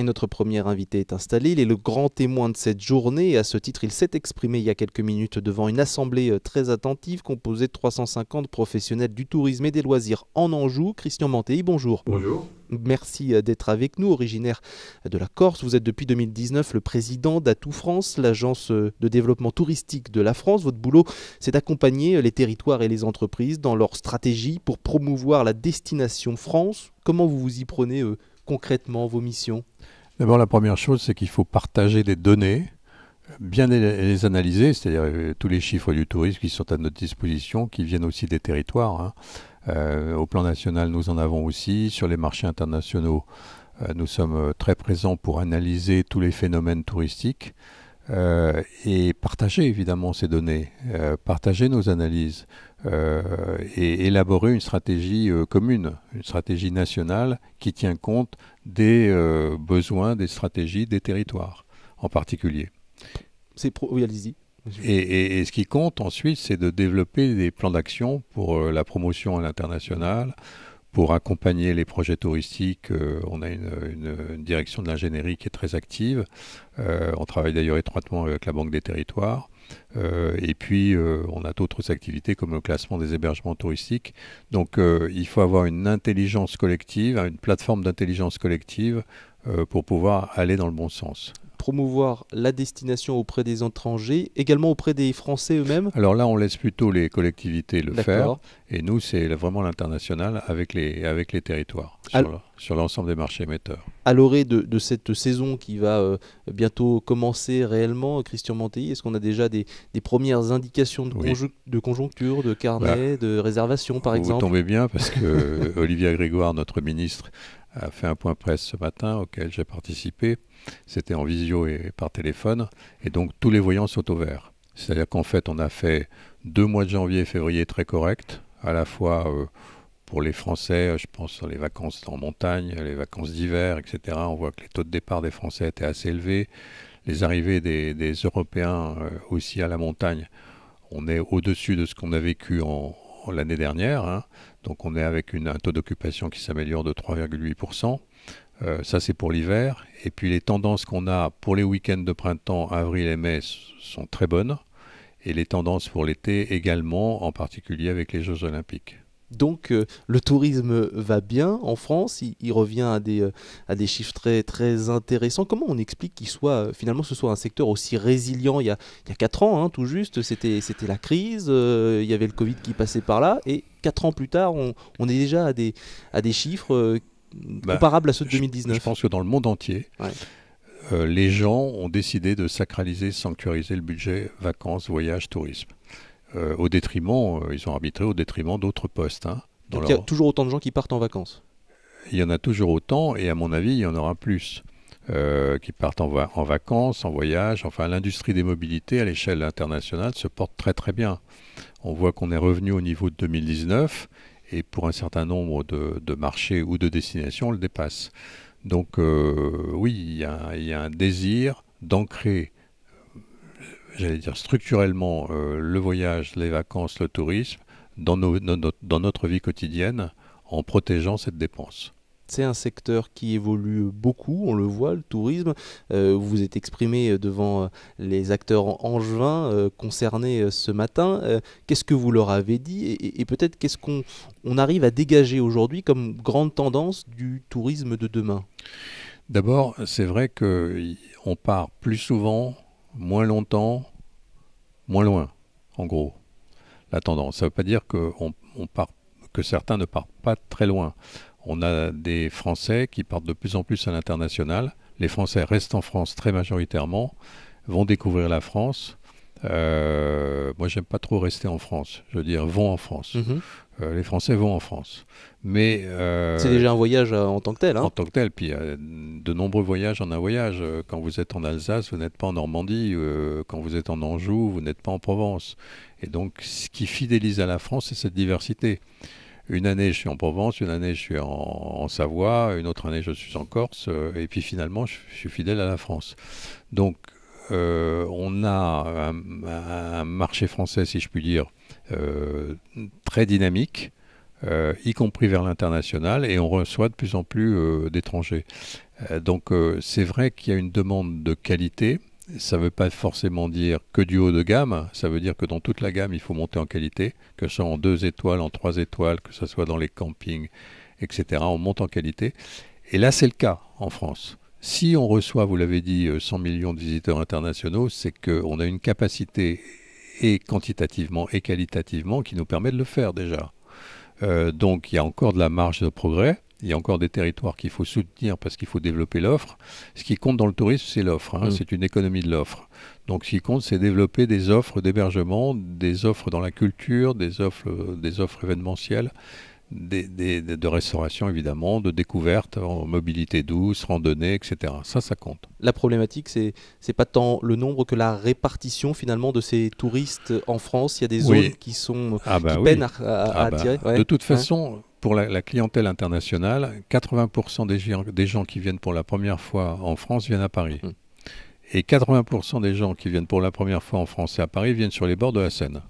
et notre premier invité est installé. Il est le grand témoin de cette journée à ce titre, il s'est exprimé il y a quelques minutes devant une assemblée euh, très attentive composée de 350 professionnels du tourisme et des loisirs en Anjou. Christian Mantey, bonjour. Bonjour. Merci euh, d'être avec nous, originaire de la Corse. Vous êtes depuis 2019 le président d'Atout France, l'agence euh, de développement touristique de la France. Votre boulot, c'est d'accompagner les territoires et les entreprises dans leur stratégie pour promouvoir la destination France. Comment vous vous y prenez concrètement vos missions D'abord, la première chose, c'est qu'il faut partager des données bien les analyser, c'est-à-dire euh, tous les chiffres du tourisme qui sont à notre disposition, qui viennent aussi des territoires. Hein. Euh, au plan national, nous en avons aussi. Sur les marchés internationaux, euh, nous sommes très présents pour analyser tous les phénomènes touristiques. Euh, et partager évidemment ces données, euh, partager nos analyses euh, et élaborer une stratégie commune, une stratégie nationale qui tient compte des besoins, des stratégies des territoires en particulier. C'est pro... Et, et, ce qui compte ensuite, c'est de développer des plans d'action pour la promotion à l'international, pour accompagner les projets touristiques, euh, on a une, direction de l'ingénierie qui est très active. Euh, on travaille d'ailleurs étroitement avec la Banque des Territoires. Euh, et puis, on a d'autres activités comme le classement des hébergements touristiques. Donc, il faut avoir une intelligence collective, hein, une plateforme d'intelligence collective pour pouvoir aller dans le bon sens promouvoir la destination auprès des étrangers, également auprès des Français eux-mêmes Alors là, on laisse plutôt les collectivités le faire. Et nous, c'est vraiment l'international avec les, avec les territoires, sur l'ensemble des marchés émetteurs. À l'orée de, cette saison qui va euh, bientôt commencer réellement, Christian Mantei, est-ce qu'on a déjà des, premières indications de, de conjoncture, de carnet, bah, de réservation, par exemple Vous tombez bien parce que euh, Olivier Grégoire, notre ministre, a fait un point presse ce matin auquel j'ai participé. C'était en visio et par téléphone. Et donc tous les voyants sont au vert. C'est-à-dire qu'en fait, on a fait deux mois de janvier et février très corrects, à la fois euh, pour les Français, je pense sur les vacances en montagne, les vacances d'hiver, etc. On voit que les taux de départ des Français étaient assez élevés. Les arrivées des, Européens euh, aussi à la montagne, on est au-dessus de ce qu'on a vécu en, l'année dernière. Hein. Donc on est avec un taux d'occupation qui s'améliore de 3,8%. Euh, ça, c'est pour l'hiver. Et puis les tendances qu'on a pour les week-ends de printemps, avril et mai, sont très bonnes. Et les tendances pour l'été également, en particulier avec les Jeux olympiques. Donc euh, le tourisme va bien en France, il, revient euh, à des, chiffres très, très intéressants. Comment on explique qu'il soit euh, finalement ce soit un secteur aussi résilient il y a, il 4 ans, hein, tout juste, c'était la crise, il y avait le Covid qui passait par là, et quatre ans plus tard, on, est déjà à des, chiffres bah, comparables à ceux de 2019. Je, pense que dans le monde entier, les gens ont décidé de sacraliser, sanctuariser le budget vacances, voyages, tourisme. Euh, au détriment, euh, ils ont arbitré au détriment d'autres postes. Hein, Donc il y a toujours autant de gens qui partent en vacances Il y en a toujours autant, et à mon avis, il y en aura plus. Euh, qui partent en, vacances, en voyage. Enfin, l'industrie des mobilités à l'échelle internationale se porte très très bien. On voit qu'on est revenu au niveau de 2019 et pour un certain nombre de, marchés ou de destinations, on le dépasse. Donc oui, il y, a un désir d'ancrer j'allais dire structurellement, euh, le voyage, les vacances, le tourisme, dans, nos, dans notre vie quotidienne, en protégeant cette dépense. C'est un secteur qui évolue beaucoup, on le voit, le tourisme. Euh, vous vous êtes exprimé devant euh, les acteurs angevins juin, concernés ce matin. qu'est-ce que vous leur avez dit Et, peut-être qu'est-ce qu'on arrive à dégager aujourd'hui comme grande tendance du tourisme de demain D'abord, c'est vrai qu'on part plus souvent moins longtemps, moins loin, en gros, la tendance. Ça ne veut pas dire que, certains ne partent pas très loin. On a des Français qui partent de plus en plus à l'international. Les Français restent en France très majoritairement, vont découvrir la France. Euh, moi, j'aime pas trop rester en France. Je veux dire, vont en France. Mhm. Euh, les Français vont en France. Mais euh, c'est déjà un voyage euh, en tant que tel. Hein. En tant que tel, puis de nombreux voyages en un voyage. Quand vous êtes en Alsace, vous n'êtes pas en Normandie. quand vous êtes en Anjou, vous n'êtes pas en Provence. Et donc, ce qui fidélise à la France, c'est cette diversité. Une année, je suis en Provence, une année, je suis en, Savoie, une autre année, je suis en Corse, et puis finalement, je, suis fidèle à la France. Donc, on a un marché français, si je puis dire, euh, très dynamique, euh, y compris vers l'international, et on reçoit de plus en plus euh, d'étrangers. donc c'est vrai qu'il y a une demande de qualité, ça ne veut pas forcément dire que du haut de gamme, ça veut dire que dans toute la gamme, il faut monter en qualité, que ce soit en deux étoiles, en trois étoiles, que ce soit dans les campings, etc. On monte en qualité. Et là, c'est le cas en France. Si on reçoit, vous l'avez dit, 100 millions de visiteurs internationaux, c'est qu'on a une capacité et quantitativement et qualitativement qui nous permet de le faire déjà. Euh, donc il y a encore de la marge de progrès. Il y a encore des territoires qu'il faut soutenir parce qu'il faut développer l'offre. Ce qui compte dans le tourisme, c'est l'offre. Hein. Mm. C'est une économie de l'offre. Donc ce qui compte, c'est développer des offres d'hébergement, des offres dans la culture, des offres, des offres événementielles, de restauration évidemment, de découverte en mobilité douce, randonnée, etc. Ça, ça compte. La problématique, c'est n'est pas tant le nombre que la répartition finalement de ces touristes en France. Il y a des zones qui sont à, peine attirer. De toute hein. façon. Pour la, clientèle internationale, 80% des, gens, qui viennent pour la première fois en France viennent à Paris. Hmm. Et 80% des gens qui viennent pour la première fois en France et à Paris viennent sur les bords de la Seine.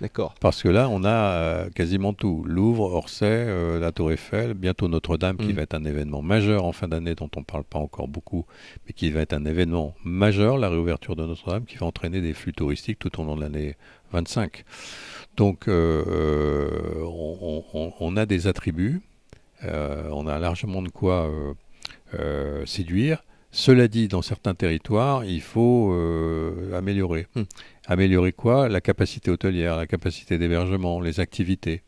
D'accord. Parce que là, on a euh, quasiment tout. Louvre, Orsay, euh, la Tour Eiffel, bientôt Notre-Dame, qui mm. va être un événement majeur en fin d'année, dont on ne parle pas encore beaucoup, mais qui va être un événement majeur, la réouverture de Notre-Dame, qui va entraîner des flux touristiques tout au long de l'année 25. Donc, euh, on, a des attributs, on a largement de quoi séduire. Cela dit, dans certains territoires, il faut améliorer. Mm. Améliorer quoi La capacité hôtelière, la capacité d'hébergement, les activités.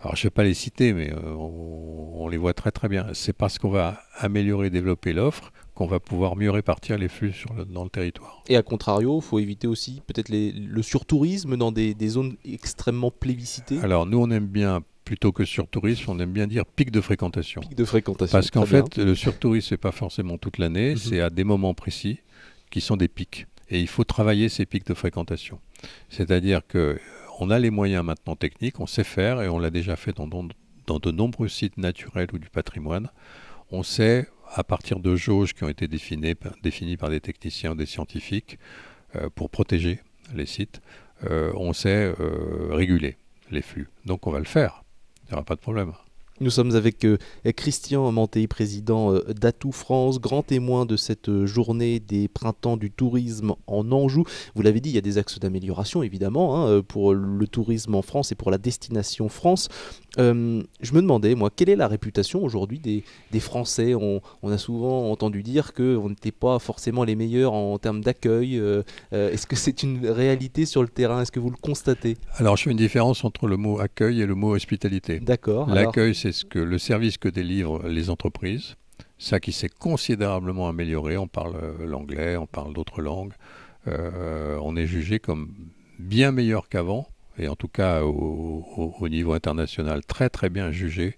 Alors je ne vais pas les citer, mais euh, on, les voit très très bien. C'est parce qu'on va améliorer, et développer l'offre qu'on va pouvoir mieux répartir les flux sur dans le territoire. Et à contrario, il faut éviter aussi peut-être le surtourisme dans des, zones extrêmement plébiscitées Alors nous, on aime bien plutôt que surtourisme, on aime bien dire pic de fréquentation. Pic de fréquentation. Parce qu'en fait, le surtourisme, ce n'est pas forcément toute l'année, mhm. c'est à des moments précis qui sont des pics. Et il faut travailler ces pics de fréquentation. C'est-à-dire que euh, on a les moyens maintenant techniques, on sait faire, et on l'a déjà fait dans, de nombreux sites naturels ou du patrimoine. On sait, à partir de jauges qui ont été définies, par des techniciens des scientifiques, euh, pour protéger les sites, euh, on sait réguler les flux. Donc on va le faire. Il n'y aura pas de problème. Nous sommes avec euh, Christian Manté, président euh, d'Atout France, grand témoin de cette euh, journée des printemps du tourisme en Anjou. Vous l'avez dit, il y a des axes d'amélioration évidemment hein, pour le tourisme en France et pour la destination France. Euh, je me demandais, moi, quelle est la réputation aujourd'hui des, Français on, a souvent entendu dire qu'on n'était pas forcément les meilleurs en, termes d'accueil. Euh, euh, est-ce que c'est une réalité sur le terrain Est-ce que vous le constatez Alors, je fais une différence entre le mot accueil et le mot hospitalité. D'accord. L'accueil, c'est ce le service que délivrent les entreprises. Ça qui s'est considérablement amélioré. On parle l'anglais, on parle d'autres langues. on est jugé comme bien meilleur qu'avant et en tout cas au, niveau international, très très bien jugé,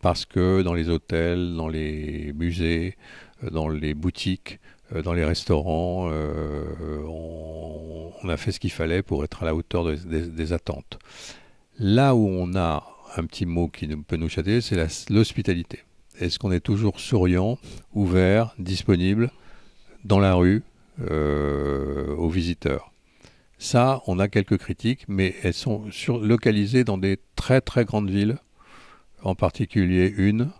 parce que dans les hôtels, dans les musées, euh, dans les boutiques, euh, dans les restaurants, euh, on, a fait ce qu'il fallait pour être à la hauteur des, attentes. Là où on a un petit mot qui peut nous châter, c'est l'hospitalité. Est-ce qu'on est toujours souriant, ouvert, disponible dans la rue aux visiteurs ça, on a quelques critiques, mais elles sont sur localisées dans des très très grandes villes, en particulier une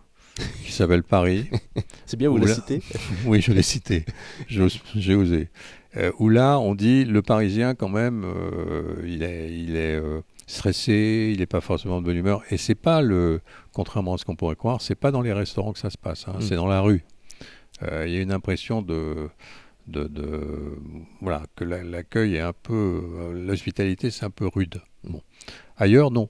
qui s'appelle Paris. C'est bien, vous l'avez cité. Oui, je l'ai cité. J'ai osé. Euh, où là, on dit le Parisien, quand même, euh, il est, il est euh, stressé, il n'est pas forcément de bonne humeur. Et c'est pas le, contrairement à ce qu'on pourrait croire, c'est pas dans les restaurants que ça se passe. Hein. Hmm. C'est dans la rue. Il y a une impression de de, voilà, que l'accueil est un peu, euh, l'hospitalité c'est un peu rude. Bon. Ailleurs, non.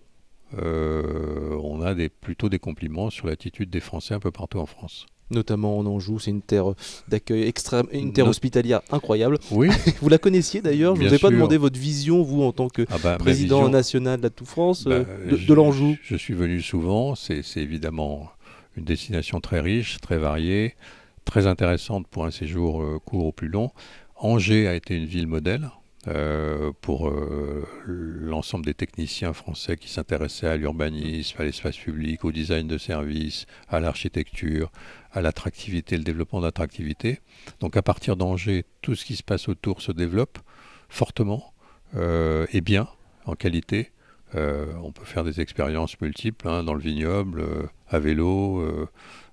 Euh, on a des, plutôt des compliments sur l'attitude des Français un peu partout en France. Notamment en Anjou, c'est une terre d'accueil extrême, une terre hospitalière incroyable. Oui. vous la connaissiez d'ailleurs, je ne vous ai pas demandé votre vision, vous, en tant que ah bah, président national de la Tout France, bah, euh, de, de l'Anjou. Je suis venu souvent, c'est évidemment une destination très riche, très variée, très intéressante pour un séjour euh, court ou plus long. Angers a été une ville modèle. Euh, pour euh, l'ensemble des techniciens français qui s'intéressaient à l'urbanisme, à l'espace public, au design de services, à l'architecture, à l'attractivité, le développement d'attractivité. Donc à partir d'Angers, tout ce qui se passe autour se développe fortement et bien en qualité. on peut faire des expériences multiples hein, dans le vignoble, à vélo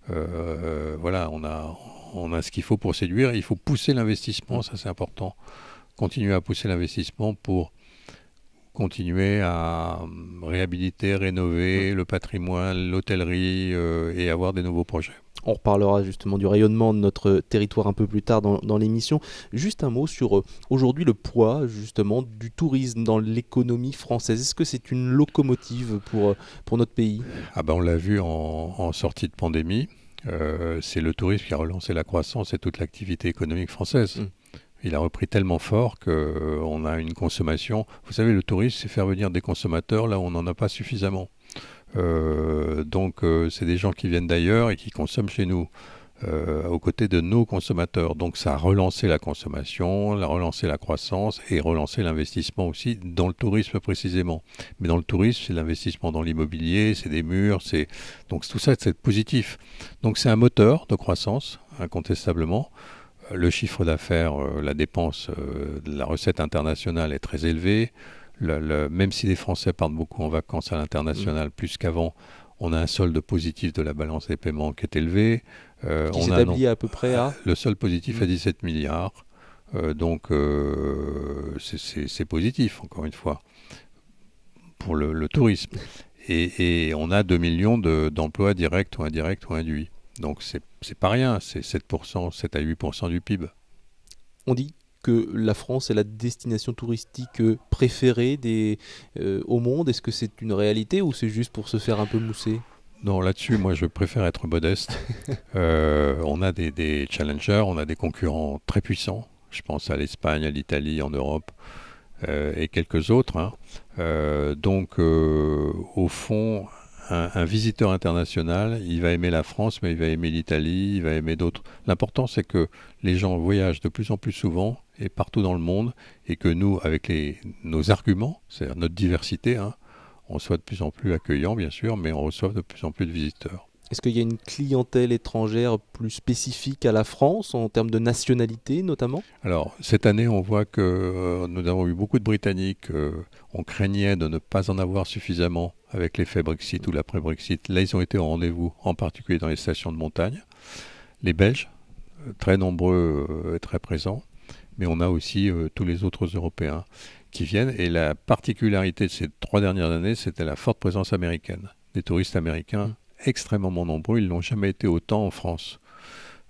euh, voilà, on a, on a ce qu'il faut pour séduire. Il faut pousser l'investissement, mm. ça c'est important. Continuer à pousser l'investissement pour continuer à hum, réhabiliter, rénover mm. le patrimoine, l'hôtellerie euh, et avoir des nouveaux projets. On reparlera justement du rayonnement de notre territoire un peu plus tard dans, l'émission. Juste un mot sur euh, aujourd'hui le poids justement du tourisme dans l'économie française. Est-ce que c'est une locomotive pour, euh, pour notre pays ah ben On l'a vu en, sortie de pandémie. Euh, c'est le tourisme qui a relancé la croissance et toute l'activité économique française. Mm. Il a repris tellement fort qu'on on a une consommation. Vous savez, le tourisme, c'est faire venir des consommateurs là où on n'en a pas suffisamment. Euh, donc euh, c'est des gens qui viennent d'ailleurs et qui consomment chez nous. Euh, aux côtés de nos consommateurs. Donc ça a relancé la consommation, a relancé la croissance et relancé l'investissement aussi dans le tourisme précisément. Mais dans le tourisme, c'est l'investissement dans l'immobilier, c'est des murs, c'est donc tout ça c'est positif. Donc c'est un moteur de croissance incontestablement. Le chiffre d'affaires, la dépense, la recette internationale est très élevée même si les Français partent beaucoup en vacances à l'international, mm. plus qu'avant, on a un solde positif de la balance des paiements qui est élevé. on euh, qui on à peu près à Le solde positif à 17 mm. milliards. Euh, donc euh, c'est positif, encore une fois, pour le, tourisme. Et, on a 2 millions d'emplois directs ou indirects ou induits. Donc c'est pas rien, c'est 7%, 7 à 8% du PIB. On dit que la France est la destination touristique euh, préférée des, euh, au monde Est-ce que c'est une réalité ou c'est juste pour se faire un peu mousser non, là-dessus, moi, je préfère être modeste. Euh, on a des, challengers, on a des concurrents très puissants. Je pense à l'Espagne, à l'Italie, en Europe et quelques autres. Hein. donc, au fond, un, visiteur international, il va aimer la France, mais il va aimer l'Italie, il va aimer d'autres. L'important, c'est que les gens voyagent de plus en plus souvent et partout dans le monde, et que nous, avec nos arguments, c'est-à-dire notre diversité, hein, on soit de plus en plus accueillant, bien sûr, mais on reçoit de plus en plus de visiteurs. Est-ce qu'il y a une clientèle étrangère plus spécifique à la France en termes de nationalité notamment Alors cette année on voit que euh, nous avons eu beaucoup de Britanniques. Euh, on craignait de ne pas en avoir suffisamment avec l'effet Brexit ou l'après-Brexit. Là ils ont été au rendez-vous, en particulier dans les stations de montagne. Les Belges, euh, très nombreux et très présents. Mais on a aussi tous les autres Européens qui viennent. Et la particularité de ces trois dernières années, c'était la forte présence américaine, des touristes américains mmh extrêmement nombreux. Ils n'ont jamais été autant en France,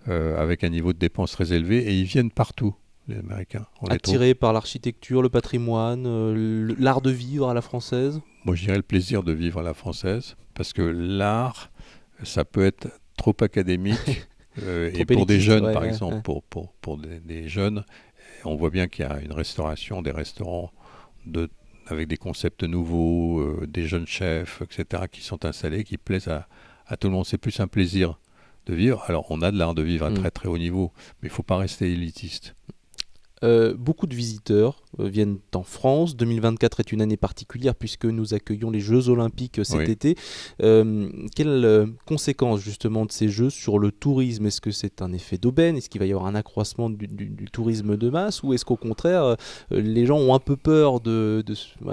euh, avec un niveau de dépenses très élevé. Et ils viennent partout, les Américains. Attirés par l'architecture, le patrimoine, euh, l'art de vivre à la française Moi, je dirais le plaisir de vivre à la française, parce que l'art, ça peut être trop académique. Euh, et pour des jeunes, par exemple, pour, pour, pour des, jeunes, on voit bien qu'il y a une restauration, des restaurants de avec des concepts nouveaux, des jeunes chefs, etc., qui sont installés, qui plaisent à, à tout le monde. C'est plus un plaisir de vivre. Alors, on a de l'art de vivre à mm. très très haut niveau, mais il faut pas rester élitiste. Euh, beaucoup de visiteurs euh, viennent en France. 2024 est une année particulière puisque nous accueillons les Jeux Olympiques euh, cet été. Euh, quelles conséquences justement de ces Jeux sur le tourisme Est-ce que c'est un effet d'aubaine Est-ce qu'il va y avoir un accroissement du, tourisme de masse Ou est-ce qu'au contraire, les gens ont un peu peur de,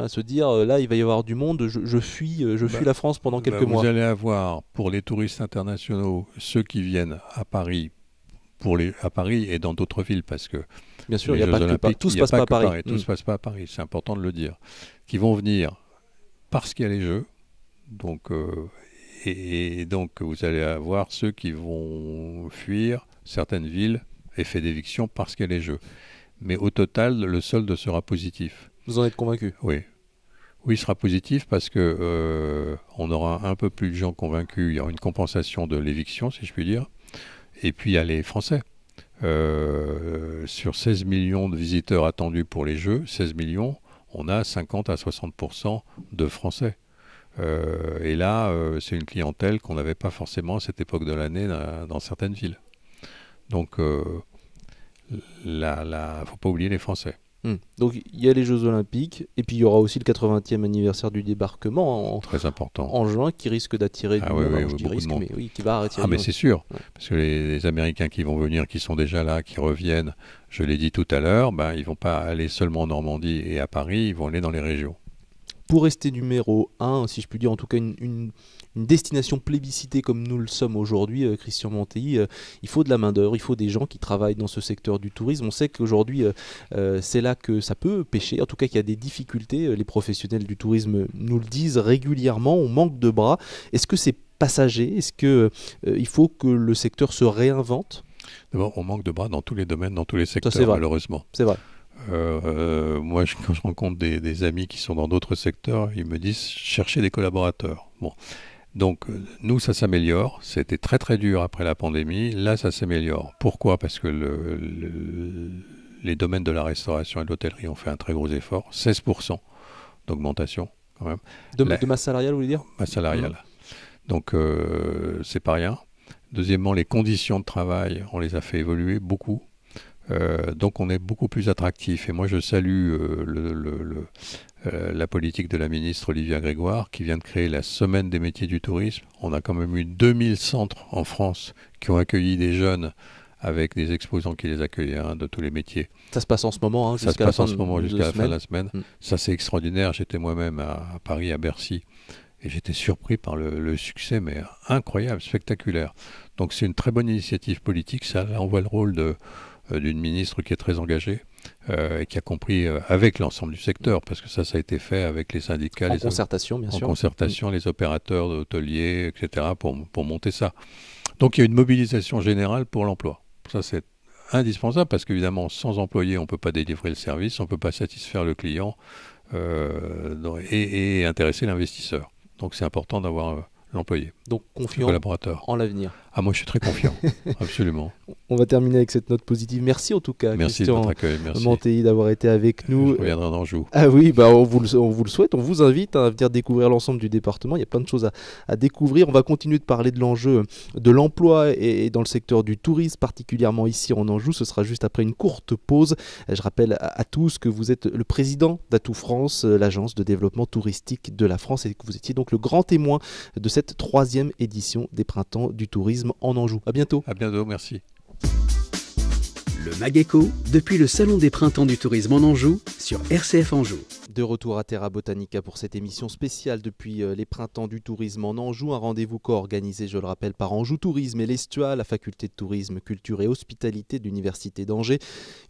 se dire là, il va y avoir du monde, je, fuis, je bah, fuis la France pendant bah, quelques mois Vous allez avoir pour les touristes internationaux ceux qui viennent à Paris pour les, à Paris et dans d'autres villes parce que bien sûr, il n'y a pas que, tout se passe pas, à Paris. Tout se mm. passe pas à Paris, c'est important de le dire. Qui vont venir parce qu'il y a les Jeux, donc euh, et, donc vous allez avoir ceux qui vont fuir certaines villes effet d'éviction parce qu'il y a les Jeux. Mais au total, le solde sera positif. Vous en êtes convaincu Oui. Oui, il sera positif parce que euh, on aura un peu plus de gens convaincus. Il y aura une compensation de l'éviction, si je puis dire. Et puis il y a les Français. Euh, sur 16 millions de visiteurs attendus pour les Jeux, 16 millions, on a 50 à 60 de Français. Euh, et là, euh, c'est une clientèle qu'on n'avait pas forcément à cette époque de l'année dans, dans, certaines villes. Donc, il ne faut pas oublier les Français. Hmm. Donc il y a les Jeux Olympiques et puis il y aura aussi le 80e anniversaire du débarquement en, juin qui risque d'attirer ah, oui, oui, mais oui, qui va attirer. Ah mais c'est sûr, parce que les, Américains qui vont venir, qui sont déjà là, qui reviennent, je l'ai dit tout à l'heure, ben, ils vont pas aller seulement en Normandie et à Paris, ils vont aller dans les régions. Pour rester numéro 1, si je puis dire, en tout cas une une destination plébiscitée comme nous le sommes aujourd'hui, euh, Christian Monteil, euh, il faut de la main-d'œuvre, il faut des gens qui travaillent dans ce secteur du tourisme. On sait qu'aujourd'hui, euh, c'est là que ça peut pêcher, en tout cas qu'il y a des difficultés. Les professionnels du tourisme nous le disent régulièrement, on manque de bras. Est-ce que c'est passager Est-ce qu'il il faut que le secteur se réinvente on manque de bras dans tous les domaines, dans tous les secteurs, malheureusement. C'est vrai. moi, quand je rencontre des, des, amis qui sont dans d'autres secteurs, ils me disent chercher des collaborateurs. Bon, donc euh, nous, ça s'améliore. C'était très très dur après la pandémie. Là, ça s'améliore. Pourquoi Parce que le, les domaines de la restauration et de l'hôtellerie ont fait un très gros effort. 16% d'augmentation quand même. De, masse salariale, vous voulez dire Masse salariale. Donc euh, c'est pas rien. Deuxièmement, les conditions de travail, on les a fait évoluer beaucoup. Euh, donc on est beaucoup plus attractif. Et moi, je salue euh, le, euh, la politique de la ministre Olivia Grégoire qui vient de créer la semaine des métiers du tourisme. On a quand même eu 2000 centres en France qui ont accueilli des jeunes avec des exposants qui les accueillaient hein, de tous les métiers. Ça se passe en ce moment, hein, ça se passe en ce moment jusqu'à la fin de la semaine. Mm. Ça c'est extraordinaire. J'étais moi-même à, Paris, à Bercy, et j'étais surpris par le, succès, mais incroyable, spectaculaire. Donc c'est une très bonne initiative politique. Ça, envoie le rôle de, euh, d'une ministre qui est très engagée euh, et qui a compris euh, avec l'ensemble du secteur, parce que ça, ça a été fait avec les syndicats. les concertation, bien sûr. concertation, mm. les opérateurs hôteliers, etc., pour, pour monter ça. Donc il y a une mobilisation générale pour l'emploi. Ça, c'est indispensable parce qu'évidemment, sans employé, on ne peut pas délivrer le service, on ne peut pas satisfaire le client et, intéresser l'investisseur. Donc c'est important d'avoir l'employé. Donc confiant en l'avenir. Ah, moi, je suis très confiant, absolument. On va terminer avec cette note positive. Merci en tout cas, merci Christian d'avoir été avec nous. Je reviendrai en Anjou. Ah oui, bah, on, vous le, souhaite. On vous invite hein, à venir découvrir l'ensemble du département. Il y a plein de choses à, découvrir. On va continuer de parler de l'enjeu de l'emploi et, dans le secteur du tourisme, particulièrement ici en Anjou. Ce sera juste après une courte pause. Je rappelle à, à tous que vous êtes le président d'Atout France, euh, l'agence de développement touristique de la France, et que vous étiez donc le grand témoin de cette troisième édition des Printemps du tourisme en Anjou. À bientôt. À bientôt, merci. Le Mageco, depuis le Salon des Printemps du Tourisme en Anjou, sur RCF Anjou. De retour à Terra Botanica pour cette émission spéciale depuis euh, les Printemps du Tourisme en Anjou, un rendez-vous co-organisé, je le rappelle, par Anjou Tourisme et l'Estua, la faculté de tourisme, culture et hospitalité de l'Université d'Angers.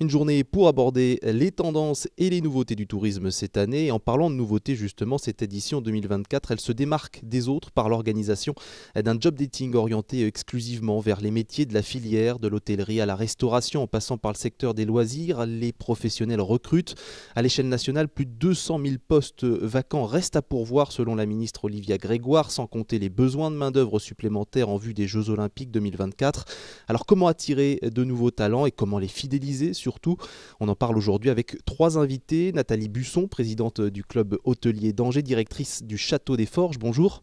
Une journée pour aborder les tendances et les nouveautés du tourisme cette année. en parlant de nouveautés, justement, cette édition 2024, elle se démarque des autres par l'organisation d'un job dating orienté exclusivement vers les métiers de la filière, de l'hôtellerie à la restauration, en passant par le secteur des loisirs, les professionnels recrutent. À l'échelle nationale, plus de 200 000 postes vacants restent à pourvoir selon la ministre Olivia Grégoire, sans compter les besoins de main-d'œuvre supplémentaires en vue des Jeux Olympiques 2024. Alors comment attirer de nouveaux talents et comment les fidéliser surtout On en parle aujourd'hui avec trois invités. Nathalie Busson, présidente du club hôtelier d'Angers, directrice du Château des Forges. Bonjour.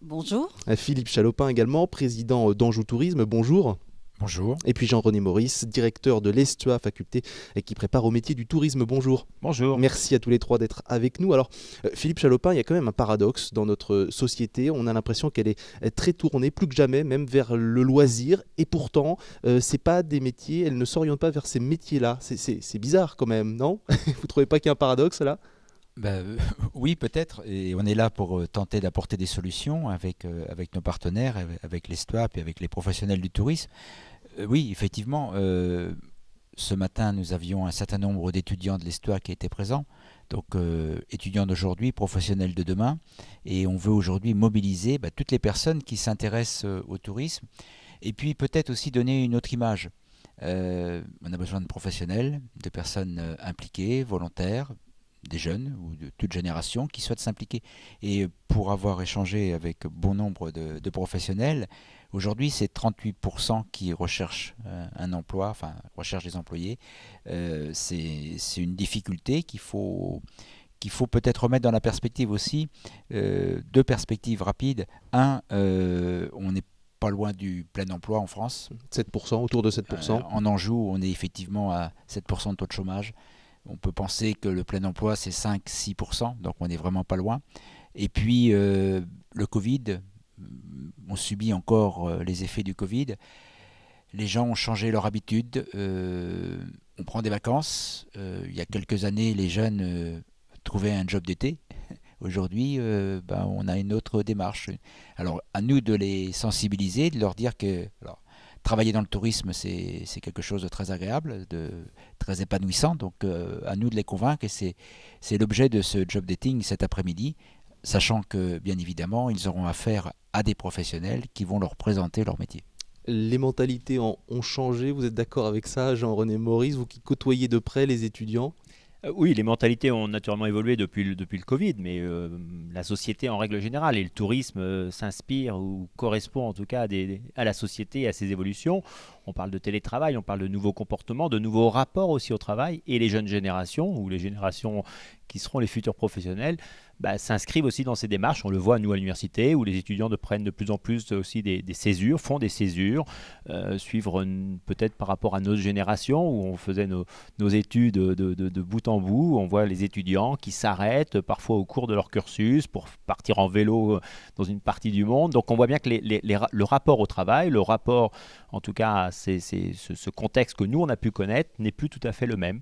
Bonjour. Philippe Chalopin également, président d'Anjou Tourisme. Bonjour. Bonjour. Et puis Jean-René Maurice, directeur de l'ESTUA faculté et qui prépare au métier du tourisme. Bonjour. Bonjour. Merci à tous les trois d'être avec nous. Alors euh, Philippe Chalopin, il y a quand même un paradoxe dans notre société. On a l'impression qu'elle est très tournée, plus que jamais, même vers le loisir. Et pourtant, ce euh, c'est pas des métiers, elle ne s'oriente pas vers ces métiers-là. C'est bizarre quand même, non Vous trouvez pas qu'il y a un paradoxe là bah, euh, oui, peut-être. Et on est là pour tenter d'apporter des solutions avec, avec nos partenaires, avec l'Estoap et avec les professionnels du tourisme. Euh, oui, effectivement, euh, ce matin, nous avions un certain nombre d'étudiants de l'histoire qui étaient présents, donc euh, étudiants d'aujourd'hui, professionnels de demain, et on veut aujourd'hui mobiliser bah, toutes les personnes qui s'intéressent au tourisme, et puis peut-être aussi donner une autre image. on a besoin de professionnels, de personnes impliquées, volontaires, des jeunes ou de toute génération qui souhaitent s'impliquer. Et pour avoir échangé avec bon nombre de professionnels, Aujourd'hui, c'est 38% qui recherchent euh, un emploi, enfin recherchent des employés. Euh, c'est une difficulté qu'il faut qu'il faut peut-être remettre dans la perspective aussi. Euh, deux perspectives rapides. Un, on n'est pas loin du plein emploi en France. 7%, autour de 7%. en Anjou, on est effectivement à 7% de taux de chômage. On peut penser que le plein emploi, c'est 5-6%, donc on n'est vraiment pas loin. Et puis, le Covid, on subit encore euh, les effets du Covid. Les gens ont changé leur habitude. Euh, on prend des vacances. Euh, il y a quelques années, les jeunes trouvaient un job d'été. Aujourd'hui, ben, on a une autre démarche. Alors, à nous de les sensibiliser, de leur dire que travailler dans le tourisme, c'est quelque chose de très agréable, de très épanouissant. Donc, à nous de les convaincre. Et c'est l'objet de ce job dating cet après-midi sachant que bien évidemment ils auront affaire à des professionnels qui vont leur présenter leur métier les mentalités ont changé. Vous êtes d'accord avec ça, Jean-René Maurice, vous qui côtoyez de près les étudiants euh, oui, les mentalités ont naturellement évolué depuis le, depuis le Covid, mais euh, la société en règle générale et le tourisme euh, s'inspire ou correspond en tout cas à la société et à ses évolutions. On parle de télétravail, on parle de nouveaux comportements, de nouveaux rapports aussi au travail. Et les jeunes générations, ou les générations qui seront les futurs professionnels, bah, s'inscrivent aussi dans ces démarches. On le voit, nous, à l'université, où les étudiants prennent de plus en plus aussi des, césures, font des césures, suivent euh, suivre peut-être par rapport à notre génération, où on faisait nos, études de, bout en bout. On voit les étudiants qui s'arrêtent parfois au cours de leur cursus pour partir en vélo euh, dans une partie du monde. Donc on voit bien que le rapport au travail, le rapport en tout cas à c'est, ce, contexte que nous, on a pu connaître, n'est plus tout à fait le même.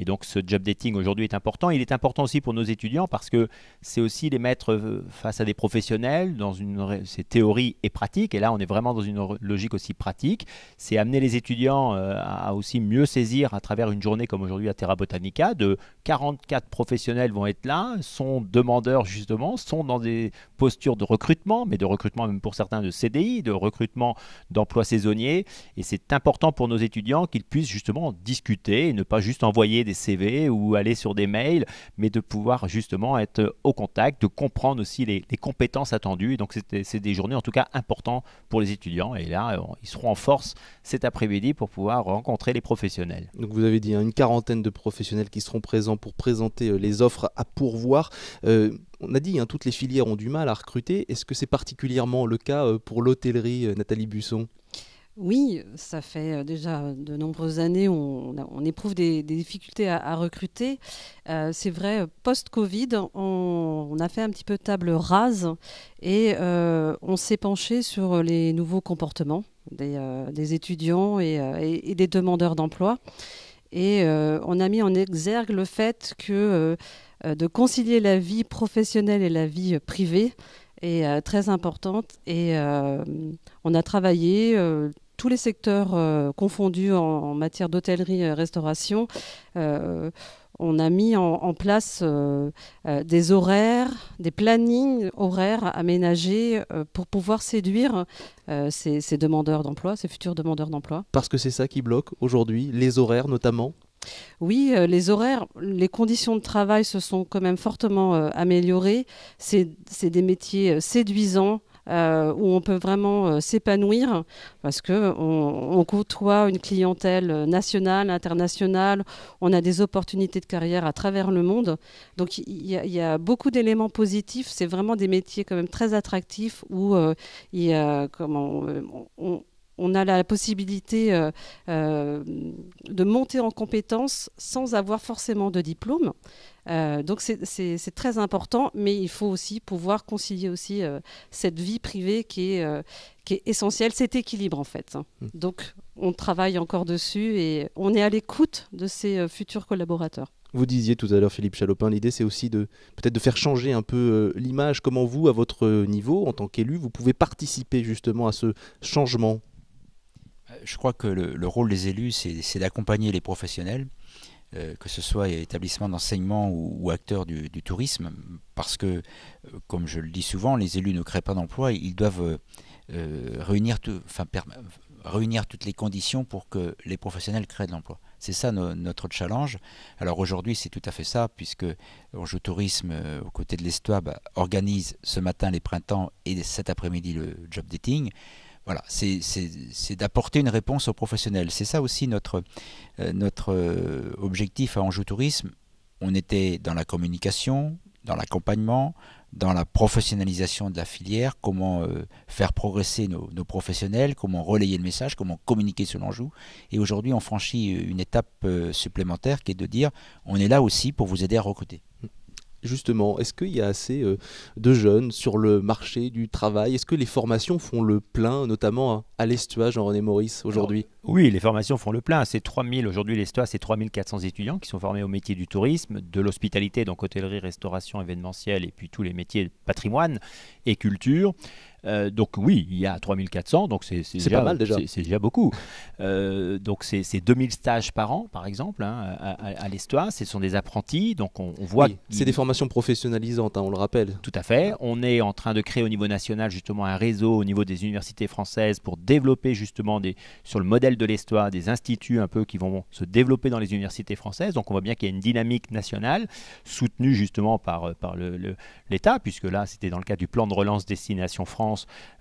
Et donc ce job dating aujourd'hui est important. Il est important aussi pour nos étudiants parce que c'est aussi les mettre euh, face à des professionnels, dans une, c'est théorie et pratique. Et là, on est vraiment dans une logique aussi pratique. C'est amener les étudiants euh, à aussi mieux saisir à travers une journée comme aujourd'hui à Terra Botanica, de 44 professionnels vont être là, sont demandeurs justement, sont dans des postures de recrutement, mais de recrutement même pour certains de CDI, de recrutement d'emplois saisonniers. Et c'est c'est important pour nos étudiants qu'ils puissent justement discuter et ne pas juste envoyer des CV ou aller sur des mails, mais de pouvoir justement être au contact, de comprendre aussi les, compétences attendues. Donc c'est des journées en tout cas importantes pour les étudiants et là ils seront en force cet après-midi pour pouvoir rencontrer les professionnels. Donc vous avez dit hein, une quarantaine de professionnels qui seront présents pour présenter euh, les offres à pourvoir. Euh, on a dit, que hein, toutes les filières ont du mal à recruter. Est-ce que c'est particulièrement le cas euh, pour l'hôtellerie, Nathalie Busson oui, ça fait euh, déjà euh, de nombreuses années, on, on éprouve des, difficultés à, recruter. Euh, c'est vrai, post-Covid, on, on, a fait un petit peu table rase et on s'est penché sur les nouveaux comportements des, étudiants et, et, des demandeurs d'emploi. Et on a mis en exergue le fait que de concilier la vie professionnelle et la vie privée est très importante et on a travaillé tous les secteurs euh, confondus en, matière d'hôtellerie et euh, restauration. Euh, on a mis en, place des horaires, des plannings horaires aménagés pour pouvoir séduire ces, demandeurs d'emploi, ces futurs demandeurs d'emploi. Parce que c'est ça qui bloque aujourd'hui, les horaires notamment oui, les horaires, les conditions de travail se sont quand même fortement améliorées. C'est des métiers séduisants, euh, où on peut vraiment euh, s'épanouir parce que on, côtoie une clientèle nationale, internationale, on a des opportunités de carrière à travers le monde. Donc il y, a beaucoup d'éléments positifs. C'est vraiment des métiers quand même très attractifs où euh, comment on, a la possibilité de monter en compétences sans avoir forcément de diplôme. Euh, donc c'est très important, mais il faut aussi pouvoir concilier aussi euh, cette vie privée euh, qui est, essentielle, cet équilibre en fait. Hmm. Donc on travaille encore dessus et on est à l'écoute de ces futurs collaborateurs. Vous disiez tout à l'heure, Philippe Chalopin, l'idée c'est aussi de peut-être de faire changer un peu l'image. Comment vous, à votre niveau, en tant qu'élu, vous pouvez participer justement à ce changement je crois que le rôle des élus, c'est d'accompagner les professionnels euh, que ce soit établissement d'enseignement ou, acteur du, tourisme, parce que, euh, comme je le dis souvent, les élus ne créent pas d'emploi, ils doivent euh, réunir, toutes les conditions pour que les professionnels créent de l'emploi. C'est ça notre challenge. Alors aujourd'hui, c'est tout à fait ça, puisque Anjou Tourisme, aux côtés de l'Estouab organise ce matin les printemps et cet après-midi le job dating. Voilà, c'est d'apporter une réponse aux professionnels. C'est ça aussi notre, euh, notre euh, objectif à Anjou Tourisme. On était dans la communication, dans l'accompagnement, dans la professionnalisation de la filière, comment euh, faire progresser nos, professionnels, comment relayer le message, comment communiquer sur l'Anjou. Et aujourd'hui, on franchit une étape supplémentaire qui est de dire, on est là aussi pour vous aider à recruter justement, est-ce qu'il y a assez euh, de jeunes sur le marché du travail Est-ce que les formations font le plein, notamment à, l'Estuage jean René Maurice aujourd'hui Oui, les formations font le plein. C'est 3000, aujourd'hui l'Estua, c'est 3400 étudiants qui sont formés au métier du tourisme, de l'hospitalité, donc hôtellerie, restauration, événementielle, et puis tous les métiers patrimoine et culture. Euh, donc oui, il y a 3400, donc c'est déjà, pas mal déjà. C'est déjà beaucoup. Euh, donc c'est 2000 stages par an, par exemple, hein, à, à, Ce sont des apprentis, donc on, voit... c'est des formations professionnalisantes, hein, on le rappelle. Tout à fait. On est en train de créer au niveau national justement un réseau au niveau des universités françaises pour développer justement des, sur le modèle de l'Estoa des instituts un peu qui vont se développer dans les universités françaises. Donc on voit bien qu'il y a une dynamique nationale soutenue justement par, par l'État, le, puisque là c'était dans le cadre du plan de relance Destination France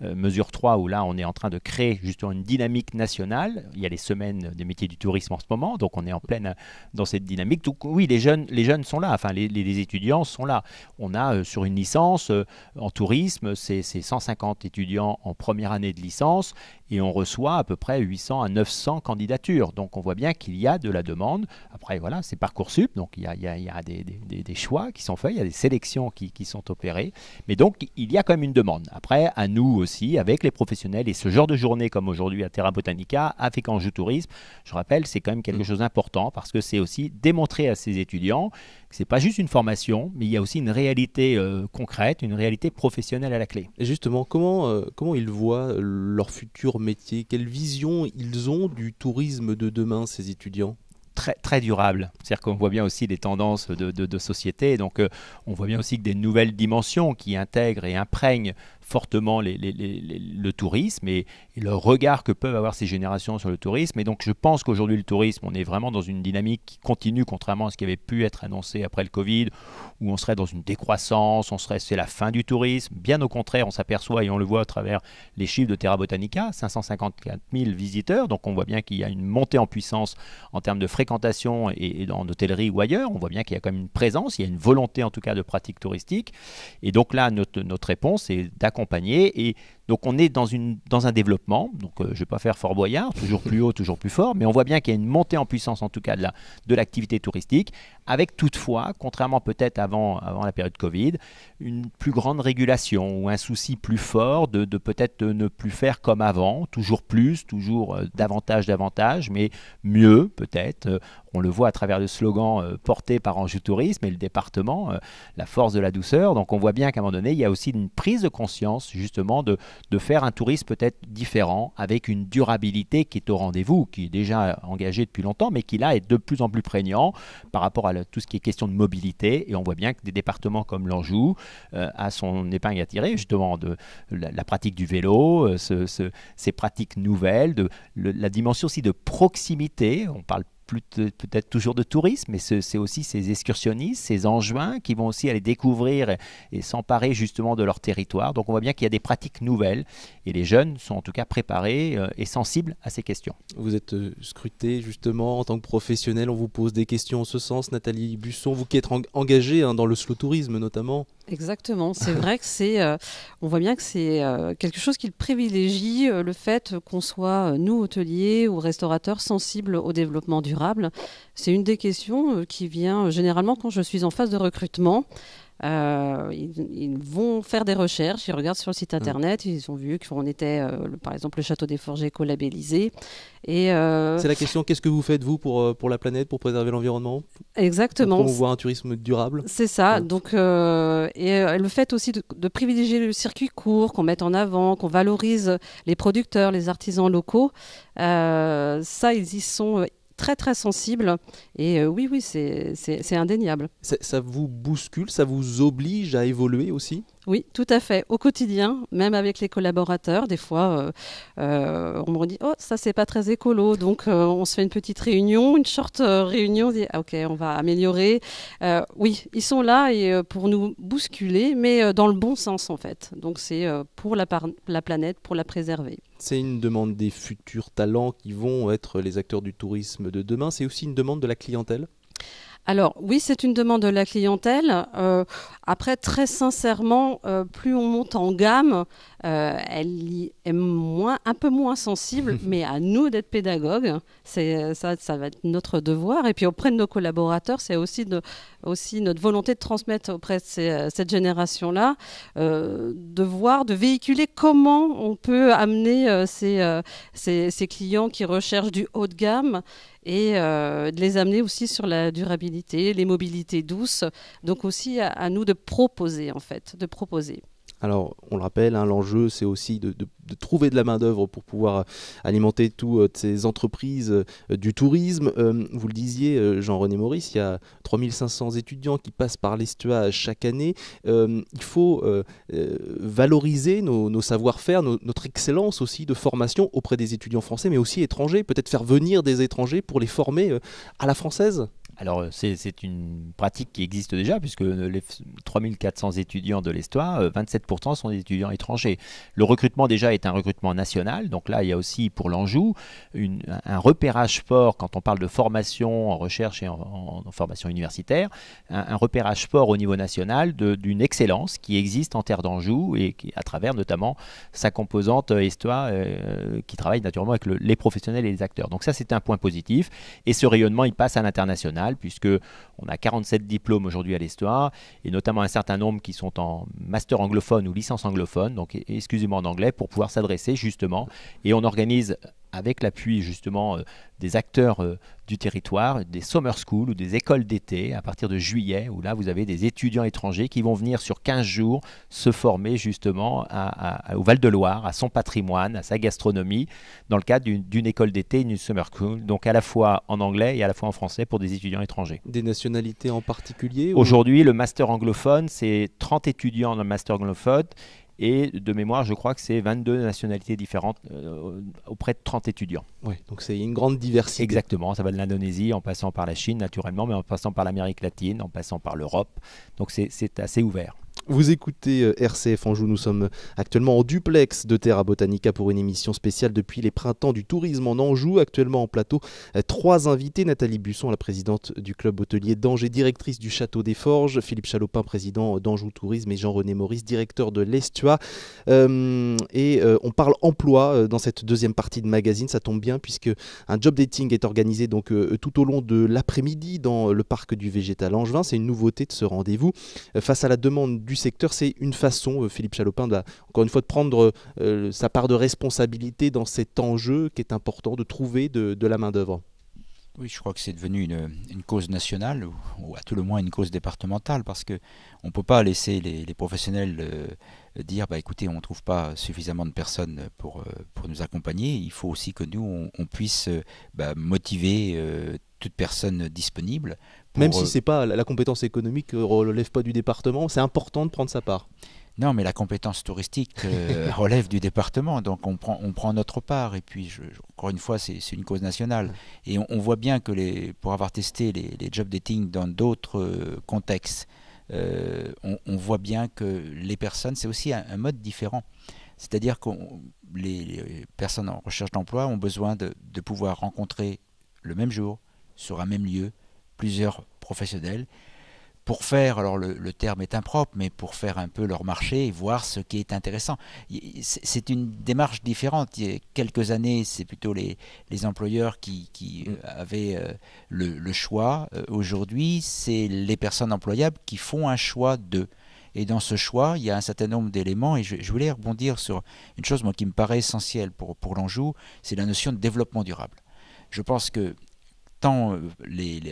euh, mesure 3, où là, on est en train de créer justement une dynamique nationale. Il y a les semaines des métiers du tourisme en ce moment, donc on est en pleine dans cette dynamique. Donc, oui, les jeunes, les jeunes sont là, enfin, les, étudiants sont là. On a euh, sur une licence euh, en tourisme, c'est 150 étudiants en première année de licence et on reçoit à peu près 800 à 900 candidatures. Donc on voit bien qu'il y a de la demande. Après, voilà, c'est Parcoursup, donc il y a, des, choix qui sont faits, il y a des sélections qui, qui, sont opérées. Mais donc il y a quand même une demande. Après, à nous aussi, avec les professionnels. Et ce genre de journée comme aujourd'hui à Terra Botanica, à je Tourisme, je rappelle, c'est quand même quelque mm. chose d'important parce que c'est aussi démontrer à ces étudiants que ce n'est pas juste une formation, mais il y a aussi une réalité euh, concrète, une réalité professionnelle à la clé. justement, comment, euh, comment ils voient leur futur métier Quelle vision ils ont du tourisme de demain, ces étudiants très, très durable. C'est-à-dire qu'on voit bien aussi les tendances de, société. Donc, euh, on voit bien aussi que des nouvelles dimensions qui intègrent et imprègnent fortement les, le tourisme et, le regard que peuvent avoir ces générations sur le tourisme. Et donc, je pense qu'aujourd'hui, le tourisme, on est vraiment dans une dynamique qui continue, contrairement à ce qui avait pu être annoncé après le Covid, où on serait dans une décroissance, on serait, c'est la fin du tourisme. Bien au contraire, on s'aperçoit et on le voit à travers les chiffres de Terra Botanica, 554 000 visiteurs. Donc, on voit bien qu'il y a une montée en puissance en termes de fréquence et, dans en ou ailleurs. On voit bien qu'il y a quand même une présence, il y a une volonté en tout cas de pratique touristique. Et donc là, notre réponse est d'accompagner et donc on est dans, une, dans un développement, donc euh, je ne vais pas faire Fort Boyard, toujours plus haut, toujours plus fort, mais on voit bien qu'il y a une montée en puissance en tout cas de l'activité la, de touristique, avec toutefois, contrairement peut-être avant, avant la période Covid, une plus grande régulation ou un souci plus fort de, peut-être ne plus faire comme avant, toujours plus, toujours euh, davantage, davantage, mais mieux peut-être. Euh, on le voit à travers le slogan porté par Anjou Tourisme et le département, la force de la douceur. Donc on voit bien qu'à un moment donné, il y a aussi une prise de conscience justement de, de faire un tourisme peut-être différent, avec une durabilité qui est au rendez-vous, qui est déjà engagée depuis longtemps, mais qui là est de plus en plus prégnant par rapport à tout ce qui est question de mobilité. Et on voit bien que des départements comme l'Anjou euh, a son épingle à tirer justement de la, pratique du vélo, euh, ces pratiques nouvelles, de la dimension aussi de proximité. On parle peut-être toujours de tourisme, mais c'est aussi ces excursionnistes, ces enjoints qui vont aussi aller découvrir et s'emparer justement de leur territoire. Donc on voit bien qu'il y a des pratiques nouvelles et les jeunes sont en tout cas préparés euh, et sensibles à ces questions. Vous êtes euh, scruté justement en tant que professionnel, on vous pose des questions en ce sens. Nathalie Busson, vous qui êtes engagée hein, dans le slow tourisme notamment. Exactement, c'est vrai que c'est, euh, on voit bien que c'est quelque chose qui privilégie le fait qu'on soit nous hôteliers ou restaurateurs sensibles au développement durable. C'est une des questions qui vient généralement quand je suis en phase de recrutement. Euh, ils, vont faire des recherches, ils regardent sur le site mmh. internet, ils ont vu qu'on était, euh, par exemple, le château des Forgés collabellisé. Euh, c'est la question qu'est-ce que vous faites vous pour pour la planète, pour préserver l'environnement Exactement. Pour promouvoir un tourisme durable. C'est ça. Donc et le fait aussi de, privilégier le circuit court, qu'on mette en avant, qu'on valorise les producteurs, les artisans locaux. ça, ils y sont très très sensible. Et euh, oui, oui, c'est indéniable. ça vous bouscule, ça vous oblige à évoluer aussi oui, tout à fait. Au quotidien, même avec les collaborateurs, des fois, euh, euh, on me dit Oh, ça, c'est pas très écolo. Donc, euh, on se fait une petite réunion, une short réunion. On dit ah, Ok, on va améliorer. oui, ils sont là et, pour nous bousculer, mais dans le bon sens, en fait. Donc, c'est pour la planète, pour la préserver. C'est une demande des futurs talents qui vont être les acteurs du tourisme de demain. C'est aussi une demande de la clientèle alors oui, c'est une demande de la clientèle. Euh, après, très sincèrement, euh, plus on monte en gamme, euh, elle est un peu moins sensible, mais à nous d'être pédagogues, c'est, euh, ça, va être notre devoir. Et puis auprès de nos collaborateurs, c'est aussi, notre volonté de transmettre auprès de euh, cette génération-là, de voir, de véhiculer comment on peut amener ces, clients qui recherchent du haut de gamme et de les amener aussi sur la durabilité, les mobilités douces. Donc aussi à nous de proposer, en fait, de proposer. Alors, on le rappelle, hein, l'enjeu, c'est aussi de, trouver de la main-d'œuvre pour pouvoir euh, alimenter toutes euh, ces entreprises euh, du tourisme. vous le disiez, Jean-René Maurice, il y a 3500 étudiants qui passent par l'ESTUA e chaque année. il faut valoriser nos savoir-faire, notre excellence aussi de formation auprès des étudiants français, mais aussi étrangers. Peut-être faire venir des étrangers pour les former à la française. Alors euh, c'est une pratique qui existe déjà puisque euh, les 3400 étudiants de l'ESTOA, 27% euh, sont des étudiants étrangers. Le recrutement déjà est un recrutement national, donc là il y a aussi pour l'Anjou un repérage fort quand on parle de formation en recherche et en, formation universitaire, un, repérage sport au niveau national d'une excellence qui existe en terre d'Anjou et qui, à travers notamment sa composante ESTOA qui travaille naturellement avec les professionnels et les acteurs. Donc ça c'est un point positif et ce rayonnement il passe à l'international puisque on a 47 diplômes aujourd'hui à l'histoire, et notamment un certain nombre qui sont en master anglophone ou licence anglophone, donc excusez-moi en anglais, pour pouvoir s'adresser justement. Et on organise avec l'appui justement euh, des acteurs euh, du territoire, des summer schools ou des écoles d'été à partir de juillet, où là vous avez des étudiants étrangers qui vont venir sur 15 jours se former justement au Val-de-Loire, à son patrimoine, à sa gastronomie, dans le cadre d'une école d'été, d'une summer school, donc à la fois en anglais et à la fois en français pour des étudiants étrangers. Des nationalités en particulier Aujourd'hui, le master anglophone, c'est 30 étudiants dans le master anglophone et de mémoire, je crois que c'est 22 nationalités différentes euh, auprès de 30 étudiants. Oui, donc c'est une grande diversité. Exactement, ça va de l'Indonésie en passant par la Chine naturellement, mais en passant par l'Amérique latine, en passant par l'Europe. Donc c'est assez ouvert. Vous écoutez euh, RCF Anjou, nous sommes actuellement en duplex de Terra Botanica pour une émission spéciale depuis les printemps du tourisme en Anjou. Actuellement en plateau, euh, trois invités, Nathalie Busson, la présidente du club hôtelier d'Angers, directrice du Château des Forges, Philippe Chalopin, président euh, d'Anjou Tourisme et Jean-René Maurice, directeur de l'Estua. et on parle emploi dans cette deuxième partie de magazine, ça tombe bien puisque un job dating est organisé donc tout au long de l'après-midi dans le parc du Végétal Angevin. C'est une nouveauté de ce rendez-vous. face à la demande du secteur. C'est une façon, euh, Philippe Chalopin, de, encore une fois, de prendre euh, euh, sa part de responsabilité dans cet enjeu qui est important de trouver de, la main-d'œuvre. Oui, je crois que c'est devenu une, cause nationale ou, à tout le moins une cause départementale parce que on peut pas laisser les, professionnels dire bah écoutez on ne trouve pas suffisamment de personnes pour, pour nous accompagner. Il faut aussi que nous on, puisse bah, motiver toute personne disponible même si euh, c'est pas la compétence économique ne euh, relève pas du département, c'est important de prendre sa part. Non, mais la compétence touristique euh, relève du département, donc on prend, on prend notre part. Et puis, encore une fois, c'est une cause nationale. Et on, voit bien que les, pour avoir testé les, job dating dans d'autres contextes, on, voit bien que les personnes, c'est aussi un, mode différent. C'est-à-dire que les, personnes en recherche d'emploi ont besoin de pouvoir rencontrer le même jour, sur un même lieu, plusieurs professionnels pour faire, alors le, terme est impropre, mais pour faire un peu leur marché et voir ce qui est intéressant. C'est une démarche différente. Il y a quelques années, c'est plutôt les, les, employeurs qui, qui mm. euh, avaient euh, le, choix. Euh, aujourd'hui, c'est les personnes employables qui font un choix d'eux. Et dans ce choix, il y a un certain nombre d'éléments. Et je, je, voulais rebondir sur une chose moi, qui me paraît essentielle pour, pour l'Anjou, c'est la notion de développement durable. Je pense que tant euh,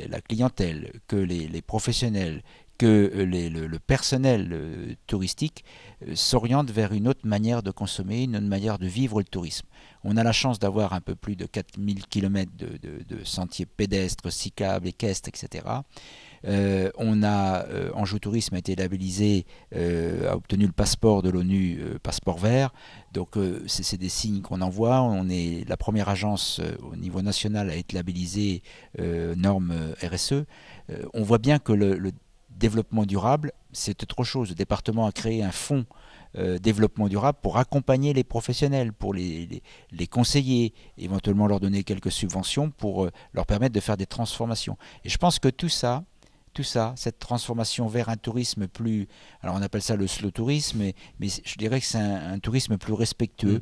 la clientèle que les, professionnels que euh, le, personnel euh, touristique s'orientent vers une autre manière de consommer, une autre manière de vivre le tourisme. On a la chance d'avoir un peu plus de 4000 km de, de sentiers pédestres, cyclables, équestres, etc. Euh, on a, euh, Tourisme a été labellisé, euh, a obtenu le passeport de l'ONU, euh, passeport vert. Donc c'est des signes qu'on envoie. On est la première agence au niveau national à être labellisée norme RSE. on voit bien que le, développement durable, c'est autre chose. Le département a créé un fonds développement durable pour accompagner les professionnels, pour les, conseiller, éventuellement leur donner quelques subventions pour leur permettre de faire des transformations. Et je pense que tout ça, tout ça, cette transformation vers un tourisme plus, alors on appelle ça le slow tourisme, mais, je dirais que c'est un, tourisme plus respectueux. Mm.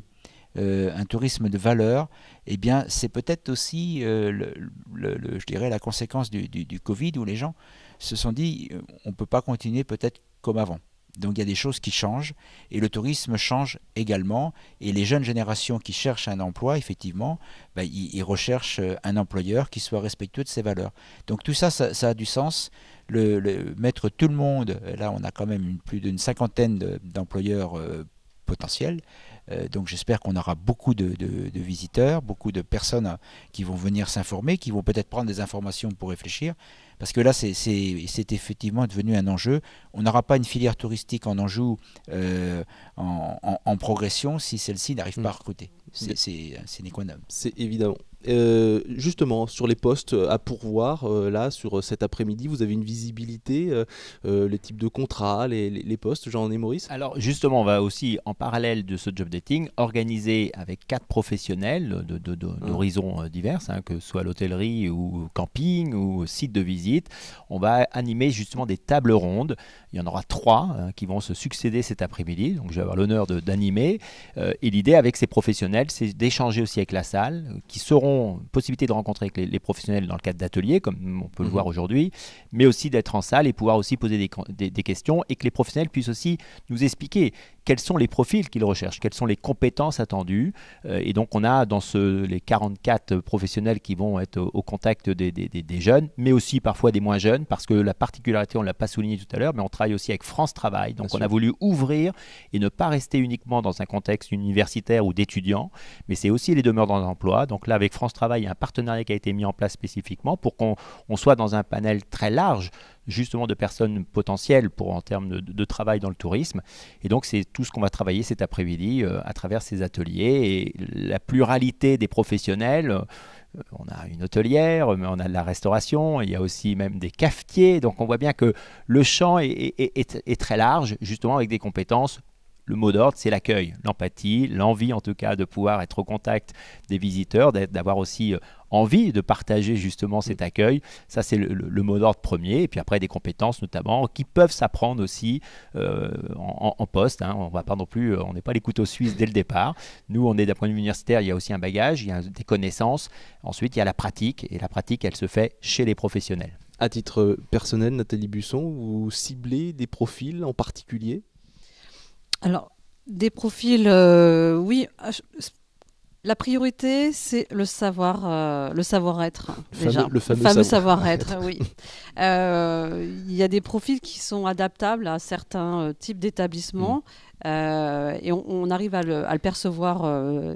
Euh, un tourisme de valeur, eh bien, c'est peut-être aussi, euh, le, je dirais, la conséquence du, du Covid où les gens se sont dit, euh, on ne peut pas continuer peut-être comme avant. Donc il y a des choses qui changent et le tourisme change également. Et les jeunes générations qui cherchent un emploi, effectivement, bah, ils, recherchent euh, un employeur qui soit respectueux de ses valeurs. Donc tout ça, ça, a du sens. Le, mettre tout le monde, là on a quand même plus d'une cinquantaine d'employeurs euh, potentiels. Euh, donc j'espère qu'on aura beaucoup de, de, visiteurs, beaucoup de personnes qui vont venir s'informer, qui vont peut-être prendre des informations pour réfléchir parce que là, c'est effectivement devenu un enjeu. On n'aura pas une filière touristique en Anjou euh, en, progression si celle-ci n'arrive mm. pas à recruter. C'est une C'est évidemment. Euh, justement, sur les postes à pourvoir, euh, là, sur euh, cet après-midi, vous avez une visibilité, les types de contrats, les, les, postes, Jean ai Maurice Alors, justement, on va aussi, en parallèle de ce job dating, organiser avec quatre professionnels ah. d'horizons de, divers, hein, que ce soit l'hôtellerie ou camping ou site de visite, on va animer justement des tables rondes. Il y en aura trois hein, qui vont se succéder cet après-midi, donc je vais avoir l'honneur d'animer. et l'idée avec ces professionnels, c'est d'échanger aussi avec la salle, qui seront possibilité de rencontrer les, professionnels dans le cadre d'ateliers, comme on peut le mhm. voir aujourd'hui, mais aussi d'être en salle et pouvoir aussi poser des, questions et que les professionnels puissent aussi nous expliquer quels sont les profils qu'ils recherchent, quelles sont les compétences attendues. Euh, et donc on a dans ce, les 44 professionnels qui vont être au, contact des, jeunes, mais aussi parfois des moins jeunes, parce que la particularité, on ne l'a pas souligné tout à l'heure, mais on travaille aussi avec France Travail. Donc on a voulu ouvrir et ne pas rester uniquement dans un contexte universitaire ou d'étudiants, mais c'est aussi les demeures dans l'emploi. Donc là, avec France Travail, il y a un partenariat qui a été mis en place spécifiquement pour qu'on soit dans un panel très large justement de personnes potentielles pour en termes de, travail dans le tourisme. Et donc c'est tout ce qu'on va travailler cet après-midi euh, à travers ces ateliers et la pluralité des professionnels. Euh, on a une hôtelière, mais on a de la restauration, il y a aussi même des cafetiers. Donc on voit bien que le champ est très large, justement avec des compétences le mot d'ordre, c'est l'accueil, l'empathie, l'envie en tout cas de pouvoir être au contact des visiteurs, d'avoir aussi euh, envie de partager justement cet accueil. Ça, c'est le, mot d'ordre premier. Et puis après, des compétences notamment qui peuvent s'apprendre aussi euh, en, poste. Hein. On va pas non plus, euh, on n'est pas les couteaux suisses dès le départ. Nous, on est d'un point de vue universitaire, il y a aussi un bagage, il y a des connaissances. Ensuite, il y a la pratique. Et la pratique, elle se fait chez les professionnels. À titre personnel, Nathalie Busson, vous ciblez des profils en particulier alors, des profils, euh, oui. Ah, la priorité, c'est le savoir, euh, le savoir-être le fameux, savoir-être. oui, euh, il y a des profils qui sont adaptables à certains types d'établissements mm. et on, arrive à le, percevoir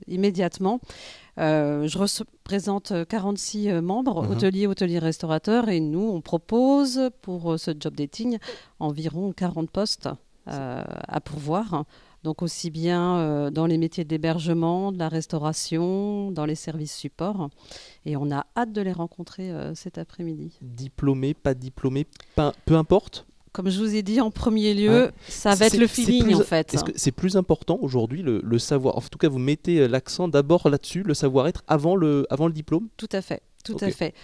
immédiatement. je représente 46 membres, mm-hmm. hôteliers, hôteliers, restaurateurs, et nous, on propose pour ce job dating environ 40 postes. Euh, à pourvoir. Donc aussi bien euh, dans les métiers d'hébergement, de la restauration, dans les services supports. Et on a hâte de les rencontrer euh, cet après-midi. Diplômés, pas diplômés, peu importe comme je vous ai dit en premier lieu, ça va être le feeling en fait. c'est -ce plus important aujourd'hui le, savoir En tout cas, vous mettez l'accent d'abord là-dessus, le savoir-être avant le, avant le diplôme Tout à fait, tout à fait.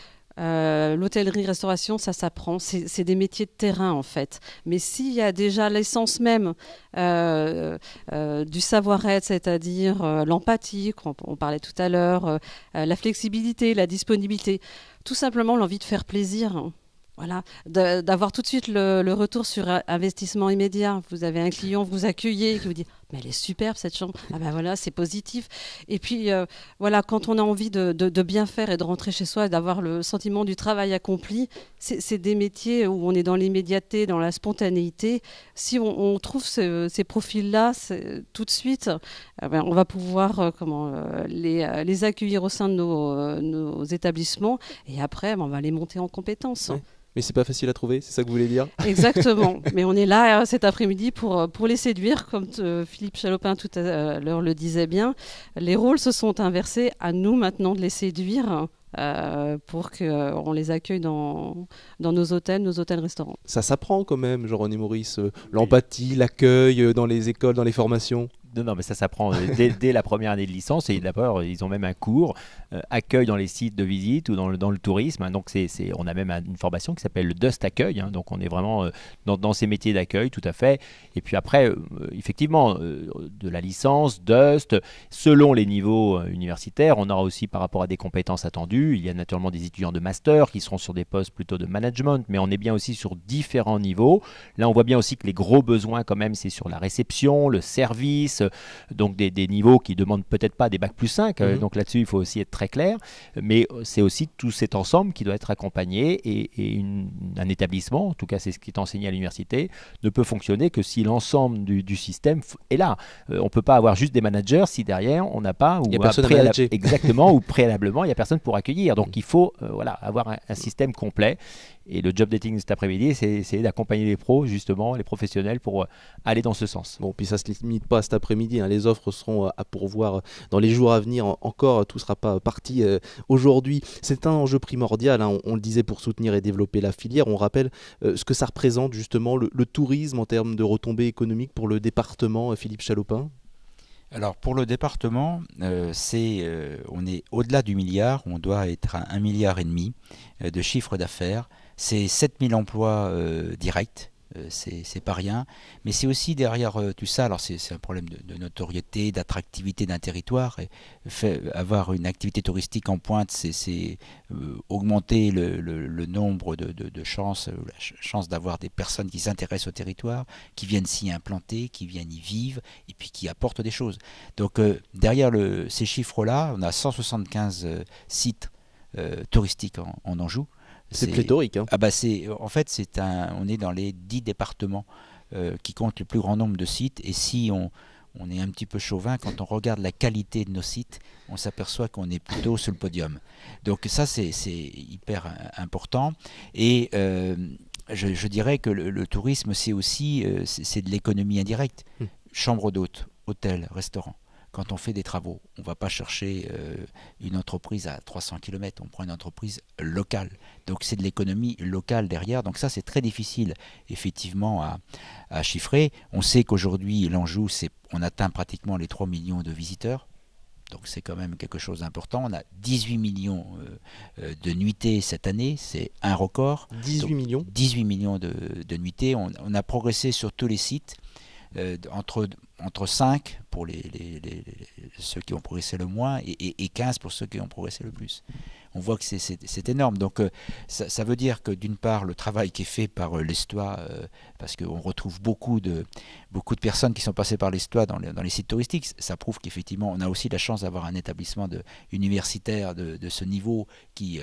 Euh, l'hôtellerie-restauration, ça s'apprend. C'est des métiers de terrain, en fait. Mais s'il y a déjà l'essence même euh, euh, du savoir-être, c'est-à-dire l'empathie, qu'on on parlait tout à l'heure, la flexibilité, la disponibilité, tout simplement l'envie de faire plaisir. Hein. Voilà, d'avoir tout de suite le, retour sur investissement immédiat. Vous avez un client, vous accueillez, qui vous dit elle est superbe cette chambre. Ah ben voilà, c'est positif. Et puis euh, voilà, quand on a envie de, bien faire et de rentrer chez soi, et d'avoir le sentiment du travail accompli, c'est des métiers où on est dans l'immédiateté, dans la spontanéité. Si on, trouve ces profils-là tout de suite, eh ben, on va pouvoir euh, comment, euh, les, accueillir au sein de nos, établissements et après, ben, on va les monter en compétences. mais c'est pas facile à trouver, c'est ça que vous voulez dire Exactement, mais on est là cet après-midi pour, pour les séduire, comme Philippe Philippe Chalopin tout à euh, l'heure le disait bien, les rôles se sont inversés. À nous maintenant de les séduire euh, pour qu'on euh, les accueille dans, nos hôtels, nos hôtels-restaurants. Ça s'apprend quand même, Jean-René Maurice, l'empathie, l'accueil dans les écoles, dans les formations non, mais ça ça euh, dès, dès, la première année de licence. Et d'abord, ils ont même un cours euh, accueil dans les sites de visite ou dans le, tourisme. Hein. donc, c'est, on a même une formation qui s'appelle le Dust Accueil. Hein. donc, on est vraiment euh, dans, ces métiers d'accueil, tout à fait. Et puis après, effectivement, de la licence, Dust, selon les niveaux universitaires, on aura aussi par rapport à des compétences attendues. Il y a naturellement des étudiants de master qui seront sur des postes plutôt de management, mais on est bien aussi sur différents niveaux. Là, on voit bien aussi que les gros besoins, quand même, c'est sur la réception, le service, euh, donc des, niveaux qui demandent peut-être pas des bacs plus 5, euh, mhm. donc là-dessus il faut aussi être très clair, mais euh, c'est aussi tout cet ensemble qui doit être accompagné et, un établissement, en tout cas c'est ce qui est enseigné à l'université, ne peut fonctionner que si l'ensemble du, système est là. on ne peut pas avoir juste des managers si derrière on n'a pas ou il exactement ou préalablement il n'y a personne pour accueillir. Donc mm. il faut voilà avoir un système complet et le job dating cet après-midi, c'est d'accompagner les pros, justement, les professionnels, pour euh, aller dans ce sens. Bon, puis ça ne se limite pas cet après-midi. Hein. Les offres seront euh, à pourvoir euh, dans les jours à venir. Encore, tout ne sera pas parti aujourd'hui. C'est un enjeu primordial, hein. on, le disait, pour soutenir et développer la filière. On rappelle ce que ça représente, justement, le, tourisme en termes de retombées économiques pour le département, Philippe Chalopin. Alors pour le département, c'est, on est au-delà du milliard, on doit être à un milliard et demi de chiffre d'affaires c'est 7000 emplois euh, directs, euh, c'est pas rien. Mais c'est aussi derrière euh, tout ça, alors c'est un problème de, notoriété, d'attractivité d'un territoire. avoir une activité touristique en pointe, c'est augmenter le, nombre de, chances, la chance d'avoir des personnes qui s'intéressent au territoire, qui viennent s'y implanter, qui viennent y vivre, et puis qui apportent des choses. Donc derrière ces chiffres-là, on a 175 sites touristiques en, en Anjou. C'est pléthorique. Hein. Ah bah, c'est, en fait, c'est un, on est dans les 10 départements euh, qui comptent le plus grand nombre de sites. Et si on, on est un petit peu chauvin, quand on regarde la qualité de nos sites, on s'aperçoit qu'on est plutôt sur le podium. Donc ça, c'est hyper important. Et euh, je, dirais que le, tourisme, c'est aussi euh, c'est de l'économie indirecte. Mmh. Chambre d'hôte, hôtel, restaurant quand on fait des travaux, on ne va pas chercher euh, une entreprise à 300 km, on prend une entreprise locale. Donc c'est de l'économie locale derrière. Donc ça, c'est très difficile effectivement à, chiffrer. On sait qu'aujourd'hui, l'Anjou, on atteint pratiquement les 3 millions de visiteurs. Donc c'est quand même quelque chose d'important. On a 18 millions euh, euh, de nuitées cette année, c'est un record. 18 millions 18 millions de, de nuitées. on a progressé sur tous les sites. Euh, entre, entre 5 pour les, les, ceux qui ont progressé le moins et, et 15 pour ceux qui ont progressé le plus on voit que c'est énorme. Donc euh, ça, veut dire que d'une part, le travail qui est fait par euh, l'Estoie, euh, parce qu'on retrouve beaucoup de, beaucoup de personnes qui sont passées par l'Estoa dans, les, sites touristiques, ça prouve qu'effectivement, on a aussi la chance d'avoir un établissement universitaire de, ce niveau qui,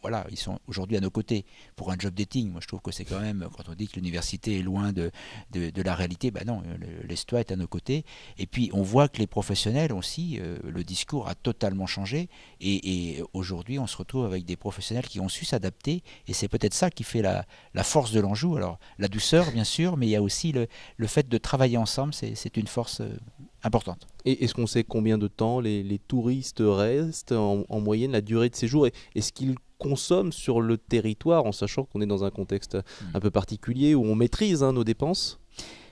voilà, ils sont aujourd'hui à nos côtés pour un job dating. Moi, je trouve que c'est quand même, quand on dit que l'université est loin de, de, la réalité, ben non, l'Estoa est à nos côtés. Et puis, on voit que les professionnels aussi, le discours a totalement changé. et aujourd'hui, aujourd'hui, on se retrouve avec des professionnels qui ont su s'adapter, et c'est peut-être ça qui fait la, force de l'Anjou. Alors, la douceur, bien sûr, mais il y a aussi le, fait de travailler ensemble, c'est une force euh, importante. Et est-ce qu'on sait combien de temps les, touristes restent, en, moyenne, la durée de séjour, est ce qu'ils consomment sur le territoire, en sachant qu'on est dans un contexte hmm. un peu particulier où on maîtrise hein, nos dépenses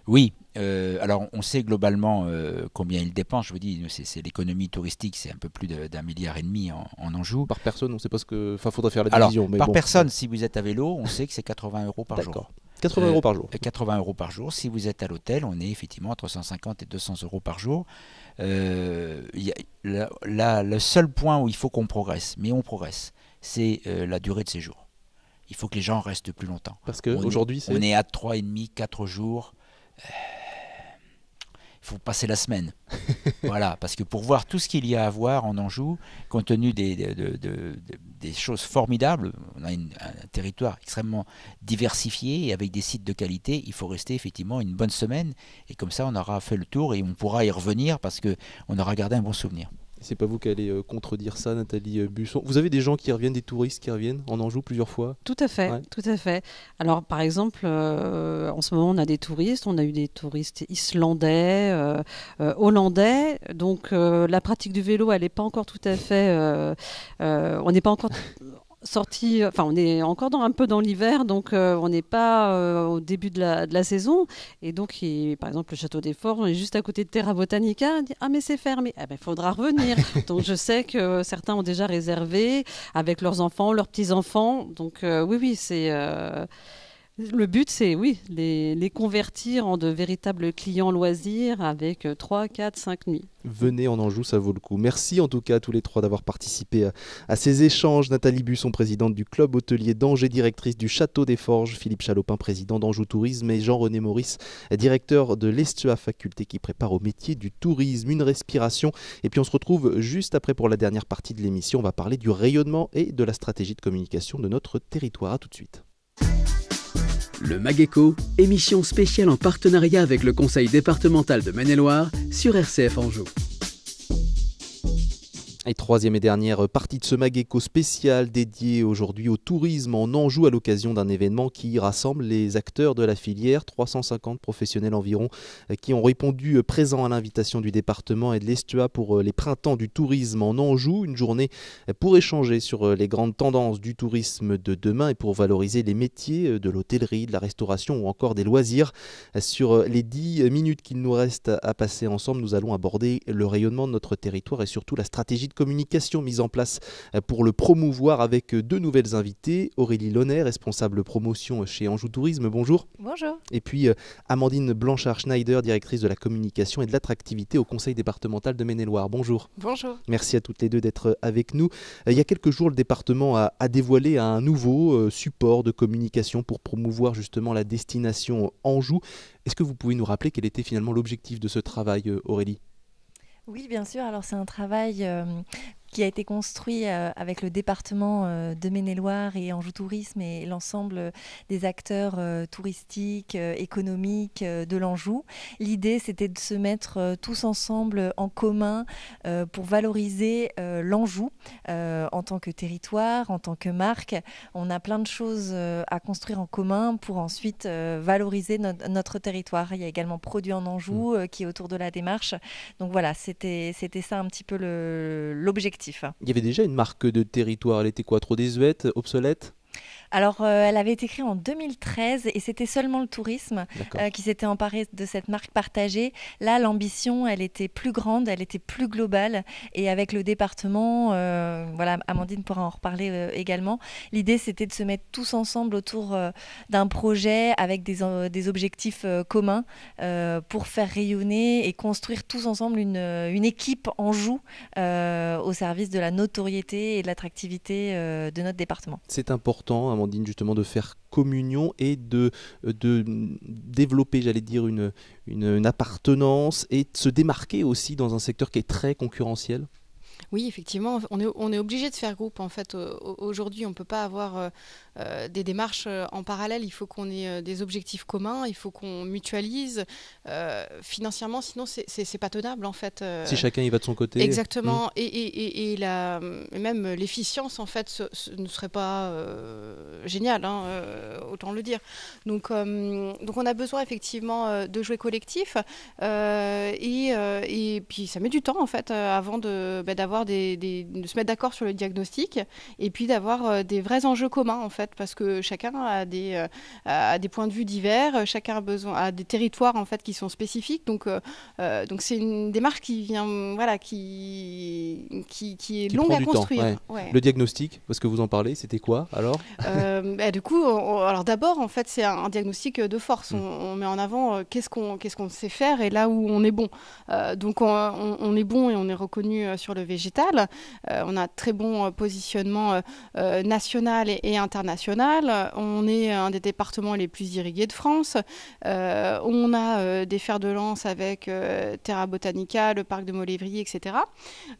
oui, euh, alors, on sait globalement euh, combien il dépense. Je vous dis, c'est l'économie touristique, c'est un peu plus d'un milliard et demi en, en Anjou. Par personne, on ne sait pas ce que. Enfin, faudrait faire la division. par personne, si vous êtes à vélo, on sait que c'est 80 euros par jour. 80 euros par jour. 80 euh, euros par jour. Si vous êtes à l'hôtel, on est effectivement entre 150 et 200 euros par jour. là, le seul point où il faut qu'on progresse, mais on progresse, c'est la durée de séjour. Il faut que les gens restent plus longtemps. Parce qu'aujourd'hui, c'est. On est à 3,5, 4 jours. Il faut passer la semaine. voilà, parce que pour voir tout ce qu'il y a à voir en Anjou, compte tenu des, des choses formidables, on a un territoire extrêmement diversifié et avec des sites de qualité, il faut rester effectivement une bonne semaine. Et comme ça, on aura fait le tour et on pourra y revenir parce qu'on aura gardé un bon souvenir. C'est pas vous qui allez euh, contredire ça, Nathalie euh, Busson. Vous avez des gens qui reviennent, des touristes qui reviennent en Anjou plusieurs fois Tout à fait, tout à fait. Alors, par exemple, euh, en ce moment, on a des touristes. On a eu des touristes islandais, hollandais. Donc, la pratique du vélo, elle n'est pas encore tout à fait. on n'est pas encore sorti, enfin on est encore un peu dans l'hiver, donc euh, on n'est pas euh, au début de la, saison. Et donc, par exemple, le château des Forts, on est juste à côté de Terra Botanica. dit, ah mais c'est fermé, il eh ben, faudra revenir. donc je sais que certains ont déjà réservé avec leurs enfants, leurs petits-enfants. Donc euh, oui, oui, c'est... Le but, c'est oui, les, convertir en de véritables clients loisirs avec 3, 4, 5 nuits. Venez en Anjou, ça vaut le coup. Merci en tout cas à tous les trois d'avoir participé à, ces échanges. Nathalie Busson, présidente du club hôtelier d'Angers, directrice du Château des Forges, Philippe Chalopin, président d'Anjou Tourisme et Jean-René Maurice, directeur de l'Estua Faculté qui prépare au métier du tourisme une respiration. Et puis on se retrouve juste après pour la dernière partie de l'émission. On va parler du rayonnement et de la stratégie de communication de notre territoire. A tout de suite. Le Mageco, émission spéciale en partenariat avec le Conseil départemental de Maine-et-Loire sur RCF Anjou. Et troisième et dernière partie de ce Magéco spécial dédié aujourd'hui au tourisme en Anjou à l'occasion d'un événement qui rassemble les acteurs de la filière, 350 professionnels environ euh, qui ont répondu euh, présents à l'invitation du département et de l'Estua pour euh, les printemps du tourisme en Anjou, une journée pour échanger sur les grandes tendances du tourisme de demain et pour valoriser les métiers de l'hôtellerie, de la restauration ou encore des loisirs. Sur les 10 minutes qu'il nous reste à passer ensemble, nous allons aborder le rayonnement de notre territoire et surtout la stratégie de communication mise en place euh, pour le promouvoir avec euh, deux nouvelles invitées, Aurélie Lonnet, responsable promotion chez Anjou Tourisme, bonjour. Bonjour. Et puis euh, Amandine Blanchard-Schneider, directrice de la communication et de l'attractivité au Conseil départemental de Maine-et-Loire, bonjour. Bonjour. Merci à toutes les deux d'être avec nous. Il y a quelques jours, le département a, a dévoilé un nouveau support de communication pour promouvoir justement la destination Anjou. Est-ce que vous pouvez nous rappeler quel était finalement l'objectif de ce travail, Aurélie oui, bien sûr. Alors c'est un travail euh, qui a été construit euh, avec le département euh, de Maine-et-Loire et Anjou Tourisme et l'ensemble euh, des acteurs touristiques, économiques de l'Anjou. L'idée, c'était de se mettre tous ensemble en commun pour valoriser l'Anjou en tant que territoire, en tant que marque. On a plein de choses à construire en commun pour ensuite valoriser notre, territoire. Il y a également Produit en Anjou mmh. qui est autour de la démarche. Donc voilà, c'était ça un petit peu l'objectif Hein. Il y avait déjà une marque de territoire, elle était quoi Trop désuète, obsolète alors, euh, elle avait été créée en 2013 et c'était seulement le tourisme euh, qui s'était emparé de cette marque partagée. Là, l'ambition, elle était plus grande, elle était plus globale et avec le département, euh, voilà, Amandine pourra en reparler également. L'idée, c'était de se mettre tous ensemble autour d'un projet avec des, objectifs communs pour faire rayonner et construire tous ensemble une, une équipe en joue au service de la notoriété et de l'attractivité de notre département. C'est important justement, de faire communion et de, euh, de développer, j'allais dire, une, une, appartenance et de se démarquer aussi dans un secteur qui est très concurrentiel oui, effectivement, on est, on est obligé de faire groupe. En fait, aujourd'hui, on ne peut pas avoir euh, euh, des démarches euh, en parallèle. Il faut qu'on ait euh, des objectifs communs, il faut qu'on mutualise. financièrement, sinon, c'est pas tenable, en fait. si chacun y va de son côté. Exactement. Mmh. Et, et, et, la, même l'efficience, en fait, ce, ne serait pas géniale, hein, autant le dire. Donc, donc, on a besoin, effectivement, de jouer collectif. et, puis, ça met du temps, en fait, avant de, bah, d'avoir des, de se mettre d'accord sur le diagnostic et puis d'avoir des vrais enjeux communs, en fait parce que chacun euh, a des, points de vue divers, chacun a des territoires en fait qui sont spécifiques. Donc, euh, euh, c'est une démarche qui vient, voilà, qui, est longue à construire. Le diagnostic, parce que vous en parlez, c'était quoi alors bah, Du coup, alors d'abord, en fait, c'est un, diagnostic de force. Mm. On, met en avant qu'est-ce qu'on sait faire et là où on est bon. donc on, est bon et on est reconnu sur le végétal. on a très bon positionnement national et international on est un des départements les plus irrigués de France, euh, on a euh, des fers de lance avec euh, Terra Botanica, le parc de Molévrier, etc.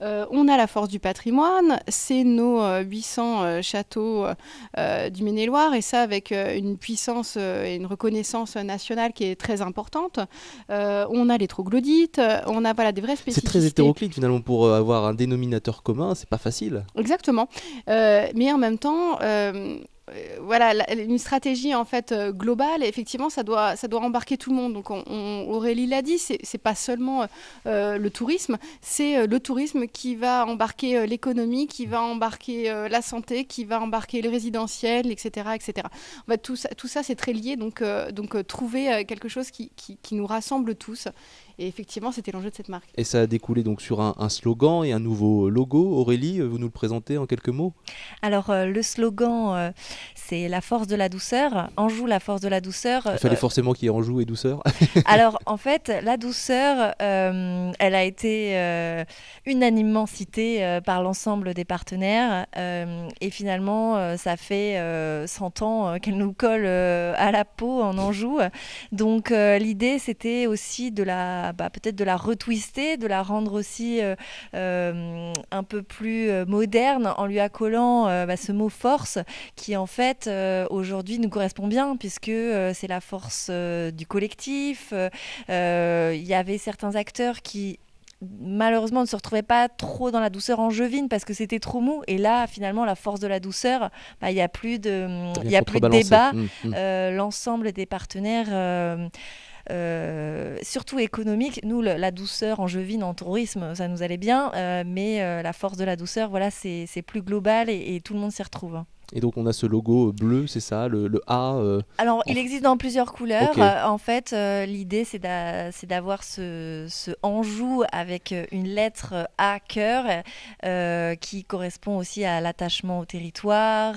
on a la force du patrimoine, c'est nos 800 châteaux du Maine-et-Loire, et ça avec une puissance et une reconnaissance nationale qui est très importante. on a les troglodytes, on a voilà, des vraies spécificités. C'est très hétéroclite finalement pour avoir un dénominateur commun, c'est pas facile. Exactement. mais en même temps, euh, voilà, une stratégie en fait euh, globale. effectivement, ça doit, ça doit embarquer tout le monde. Donc, on, Aurélie l'a dit, c'est pas seulement euh, le tourisme, c'est le tourisme qui va embarquer l'économie, qui va embarquer la santé, qui va embarquer le résidentiel, etc., etc. tout ça, tout ça, c'est très lié. Donc, donc trouver quelque chose qui nous rassemble tous et effectivement, c'était l'enjeu de cette marque. Et ça a découlé donc sur un, un, slogan et un nouveau logo. Aurélie, euh, vous nous le présentez en quelques mots Alors, euh, le slogan, euh, c'est la force de la douceur. Anjou, la force de la douceur. Il fallait euh, forcément qu'il y ait Anjou et douceur. Alors, en fait, la douceur, euh, elle a été euh, unanimement citée par l'ensemble des partenaires. et finalement, ça fait 100 ans qu'elle nous colle à la peau en Anjou. Donc, l'idée, c'était aussi de la, bah, peut-être de la retwister, de la rendre aussi un peu plus moderne en lui accolant bah, ce mot force qui, en fait, euh, aujourd'hui, nous correspond bien, puisque euh, c'est la force euh, du collectif. Il y avait certains acteurs qui malheureusement ne se retrouvaient pas trop dans la douceur angevine parce que c'était trop mou et là finalement la force de la douceur bah, il n'y a plus de y a plus de débat mmh, mmh. l'ensemble des partenaires surtout économiques nous la douceur angevine en tourisme ça nous allait bien mais la force de la douceur voilà c'est plus global et tout le monde s'y retrouve et donc on a ce logo euh, bleu, c'est ça, le, A. Euh, Alors il existe dans plusieurs couleurs. Euh, en fait, l'idée c'est d'avoir ce, anjou avec une lettre A cœur qui correspond aussi à l'attachement au territoire,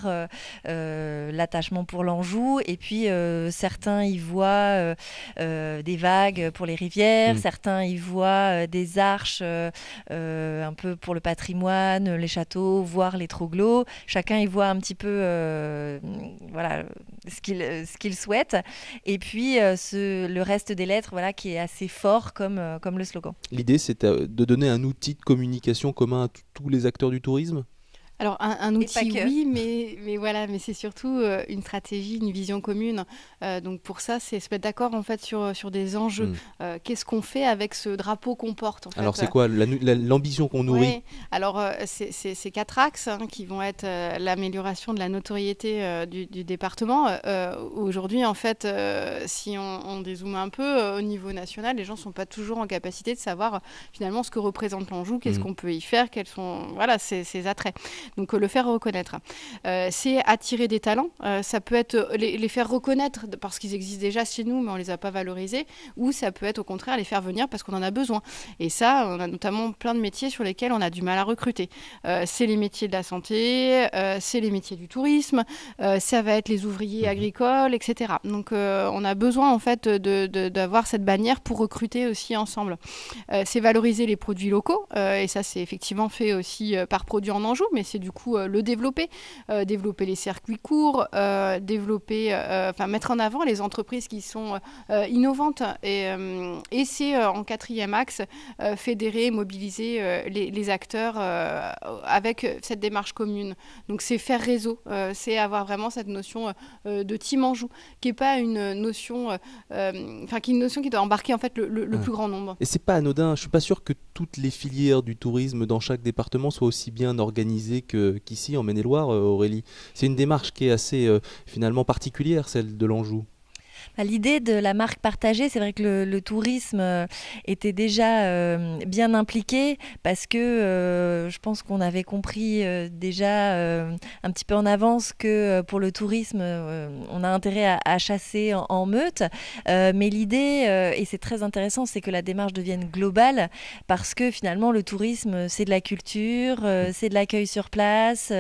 l'attachement pour l'Anjou. Et puis certains y voient des vagues pour les rivières, mm. certains y voient des arches un peu pour le patrimoine, les châteaux, voire les troglos, Chacun y voit un petit peu peu euh, voilà, ce qu'il ce qu'il souhaite. Et puis euh, ce, le reste des lettres voilà, qui est assez fort comme, euh, comme le slogan. L'idée, c'est de donner un outil de communication commun à tous les acteurs du tourisme alors un, outil oui, mais, mais voilà, mais c'est surtout euh, une stratégie, une vision commune. Euh, donc pour ça, c'est se mettre d'accord en fait sur, sur des enjeux. Hmm. Euh, qu'est-ce qu'on fait avec ce drapeau qu'on porte Alors c'est quoi l'ambition qu'on nourrit Alors c'est ces quatre axes hein, qui vont être l'amélioration de la notoriété du, département. Aujourd'hui en fait, si on, dézoome un peu au niveau national, les gens sont pas toujours en capacité de savoir finalement ce que représente l'enjeu, qu'est-ce hmm. qu'on peut y faire, quels sont voilà ces ses attraits. Donc euh, le faire reconnaître. Euh, c'est attirer des talents. Euh, ça peut être les, faire reconnaître parce qu'ils existent déjà chez nous, mais on ne les a pas valorisés. Ou ça peut être au contraire les faire venir parce qu'on en a besoin. Et ça, on a notamment plein de métiers sur lesquels on a du mal à recruter. c'est les métiers de la santé, c'est les métiers du tourisme, ça va être les ouvriers mhm. agricoles, etc. Donc on a besoin en fait d'avoir cette bannière pour recruter aussi ensemble. c'est valoriser les produits locaux et ça c'est effectivement fait aussi par Produits en Anjou, mais c'est du coup euh, le développer, euh, développer les circuits courts, euh, développer, enfin mettre en avant les entreprises qui sont innovantes. Et, c'est en quatrième axe, fédérer, mobiliser les, acteurs avec cette démarche commune. Donc c'est faire réseau, c'est avoir vraiment cette notion de team en joue, qui n'est pas une notion, enfin qui est une notion qui doit embarquer en fait le, plus grand nombre. Et c'est pas anodin, je suis pas sûr que toutes les filières du tourisme dans chaque département soient aussi bien organisées qu'ici en Maine-et-Loire, euh, Aurélie. C'est une démarche qui est assez euh, finalement particulière, celle de l'Anjou l'idée de la marque partagée. C'est vrai que le, tourisme euh, était déjà euh, bien impliqué parce que euh, je pense qu'on avait compris déjà un petit peu en avance que pour le tourisme, on a intérêt à, chasser en meute. mais l'idée, et c'est très intéressant, c'est que la démarche devienne globale parce que finalement, le tourisme, c'est de la culture, c'est de l'accueil sur place,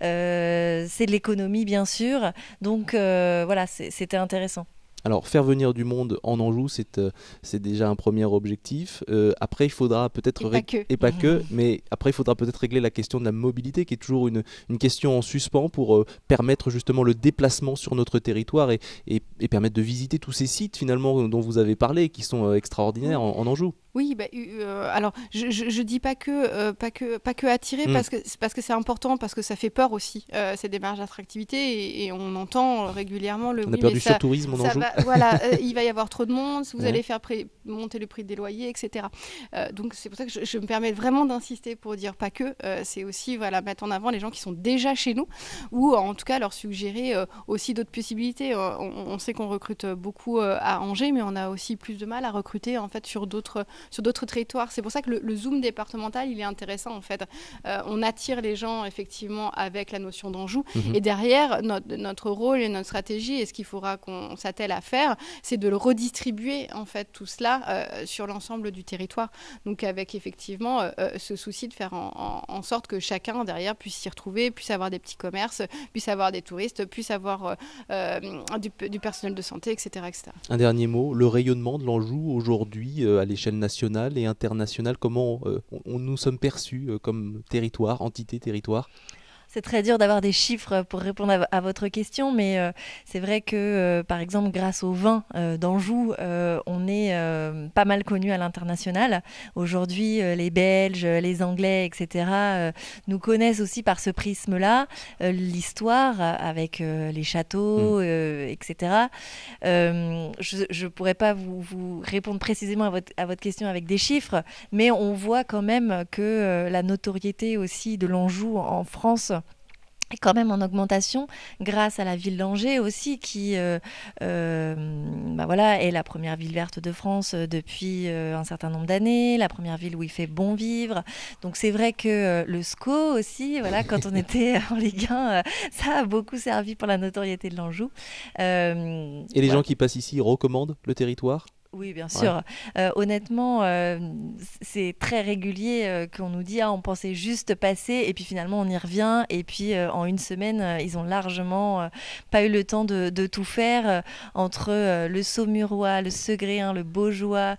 c'est de l'économie, bien sûr. Donc voilà, c'était intéressant. Alors faire venir du monde en Anjou, c'est euh, déjà un premier objectif. Euh, après, il faudra peut-être et, mais après il faudra peut-être régler la question de la mobilité, qui est toujours une, question en suspens pour euh, permettre justement le déplacement sur notre territoire et, permettre de visiter tous ces sites finalement dont vous avez parlé, qui sont extraordinaires en Anjou. Oui, bah, euh, alors je, ne dis pas que euh, pas que pas que attirer mm. parce que parce que c'est important parce que ça fait peur aussi euh, ces démarches d'attractivité et, on entend régulièrement le. On a perdu tourisme, voilà, euh, il va y avoir trop de monde, vous allez faire monter le prix des loyers, etc. donc c'est pour ça que je, me permets vraiment d'insister pour dire pas que. c'est aussi voilà mettre en avant les gens qui sont déjà chez nous ou en tout cas leur suggérer aussi d'autres possibilités. on, on sait qu'on recrute beaucoup à Angers, mais on a aussi plus de mal à recruter en fait sur d'autres sur d'autres territoires. C'est pour ça que le, zoom départemental, il est intéressant en fait. Euh, on attire les gens effectivement avec la notion d'enjou. Mhm. Et derrière, notre, rôle et notre stratégie, et ce qu'il faudra qu'on s'attelle à faire, c'est de le redistribuer en fait tout cela euh, sur l'ensemble du territoire. Donc avec effectivement euh, ce souci de faire en, sorte que chacun derrière puisse s'y retrouver, puisse avoir des petits commerces, puisse avoir des touristes, puisse avoir du, du, personnel de santé, etc., etc. Un dernier mot, le rayonnement de l'Anjou aujourd'hui à l'échelle nationale et international, Comment euh, on, nous sommes perçus euh, comme territoire, entité territoire c'est très dur d'avoir des chiffres pour répondre à, votre question, mais euh, c'est vrai que, euh, par exemple, grâce au vin euh, d'Anjou, on est pas mal connu à l'international. Aujourd'hui, les Belges, les Anglais, etc., nous connaissent aussi par ce prisme-là, l'histoire avec les châteaux, mmh. etc. je ne pourrais pas vous, vous, répondre précisément à votre, à votre question avec des chiffres, mais on voit quand même que la notoriété aussi de l'Anjou en France est quand même en augmentation grâce à la ville d'Angers aussi qui euh, euh, bah voilà, est la première ville verte de France euh, depuis un certain nombre d'années, la première ville où il fait bon vivre. Donc c'est vrai que le SCO aussi, voilà, quand on était en Ligue 1, ça a beaucoup servi pour la notoriété de l'Anjou. Et les gens qui passent ici recommandent le territoire oui, bien sûr. Euh, honnêtement, euh, c'est très régulier euh, qu'on nous dit ah, on pensait juste passer, et puis finalement on y revient, et puis en une semaine, ils ont largement pas eu le temps de, tout faire entre le Saumurois, le Segréen, le Beaujois,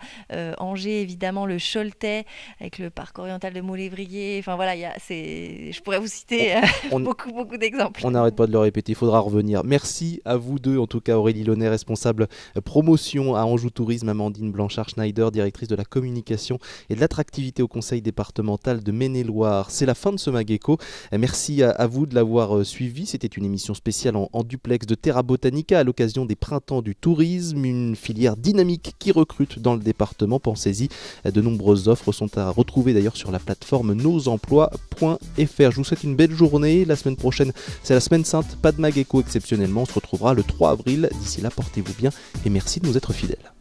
Angers évidemment, le Choletais avec le parc oriental de Moulévrier. Enfin voilà, y je pourrais vous citer beaucoup beaucoup d'exemples. On n'arrête pas de le répéter, il faudra revenir. Merci à vous deux, en tout cas Aurélie Launay, responsable promotion à Anjou Tourisme Amandine Blanchard-Schneider, directrice de la communication et de l'attractivité au conseil départemental de Maine-et-Loire. C'est la fin de ce Mageco. Merci à, vous de l'avoir euh, suivi. C'était une émission spéciale en, duplex de Terra Botanica à l'occasion des printemps du tourisme, une filière dynamique qui recrute dans le département. Pensez-y, de nombreuses offres sont à retrouver d'ailleurs sur la plateforme nosemplois.fr. Je vous souhaite une belle journée. La semaine prochaine, c'est la semaine sainte, pas de Mageco exceptionnellement. On se retrouvera le 3 avril. D'ici là, portez-vous bien et merci de nous être fidèles.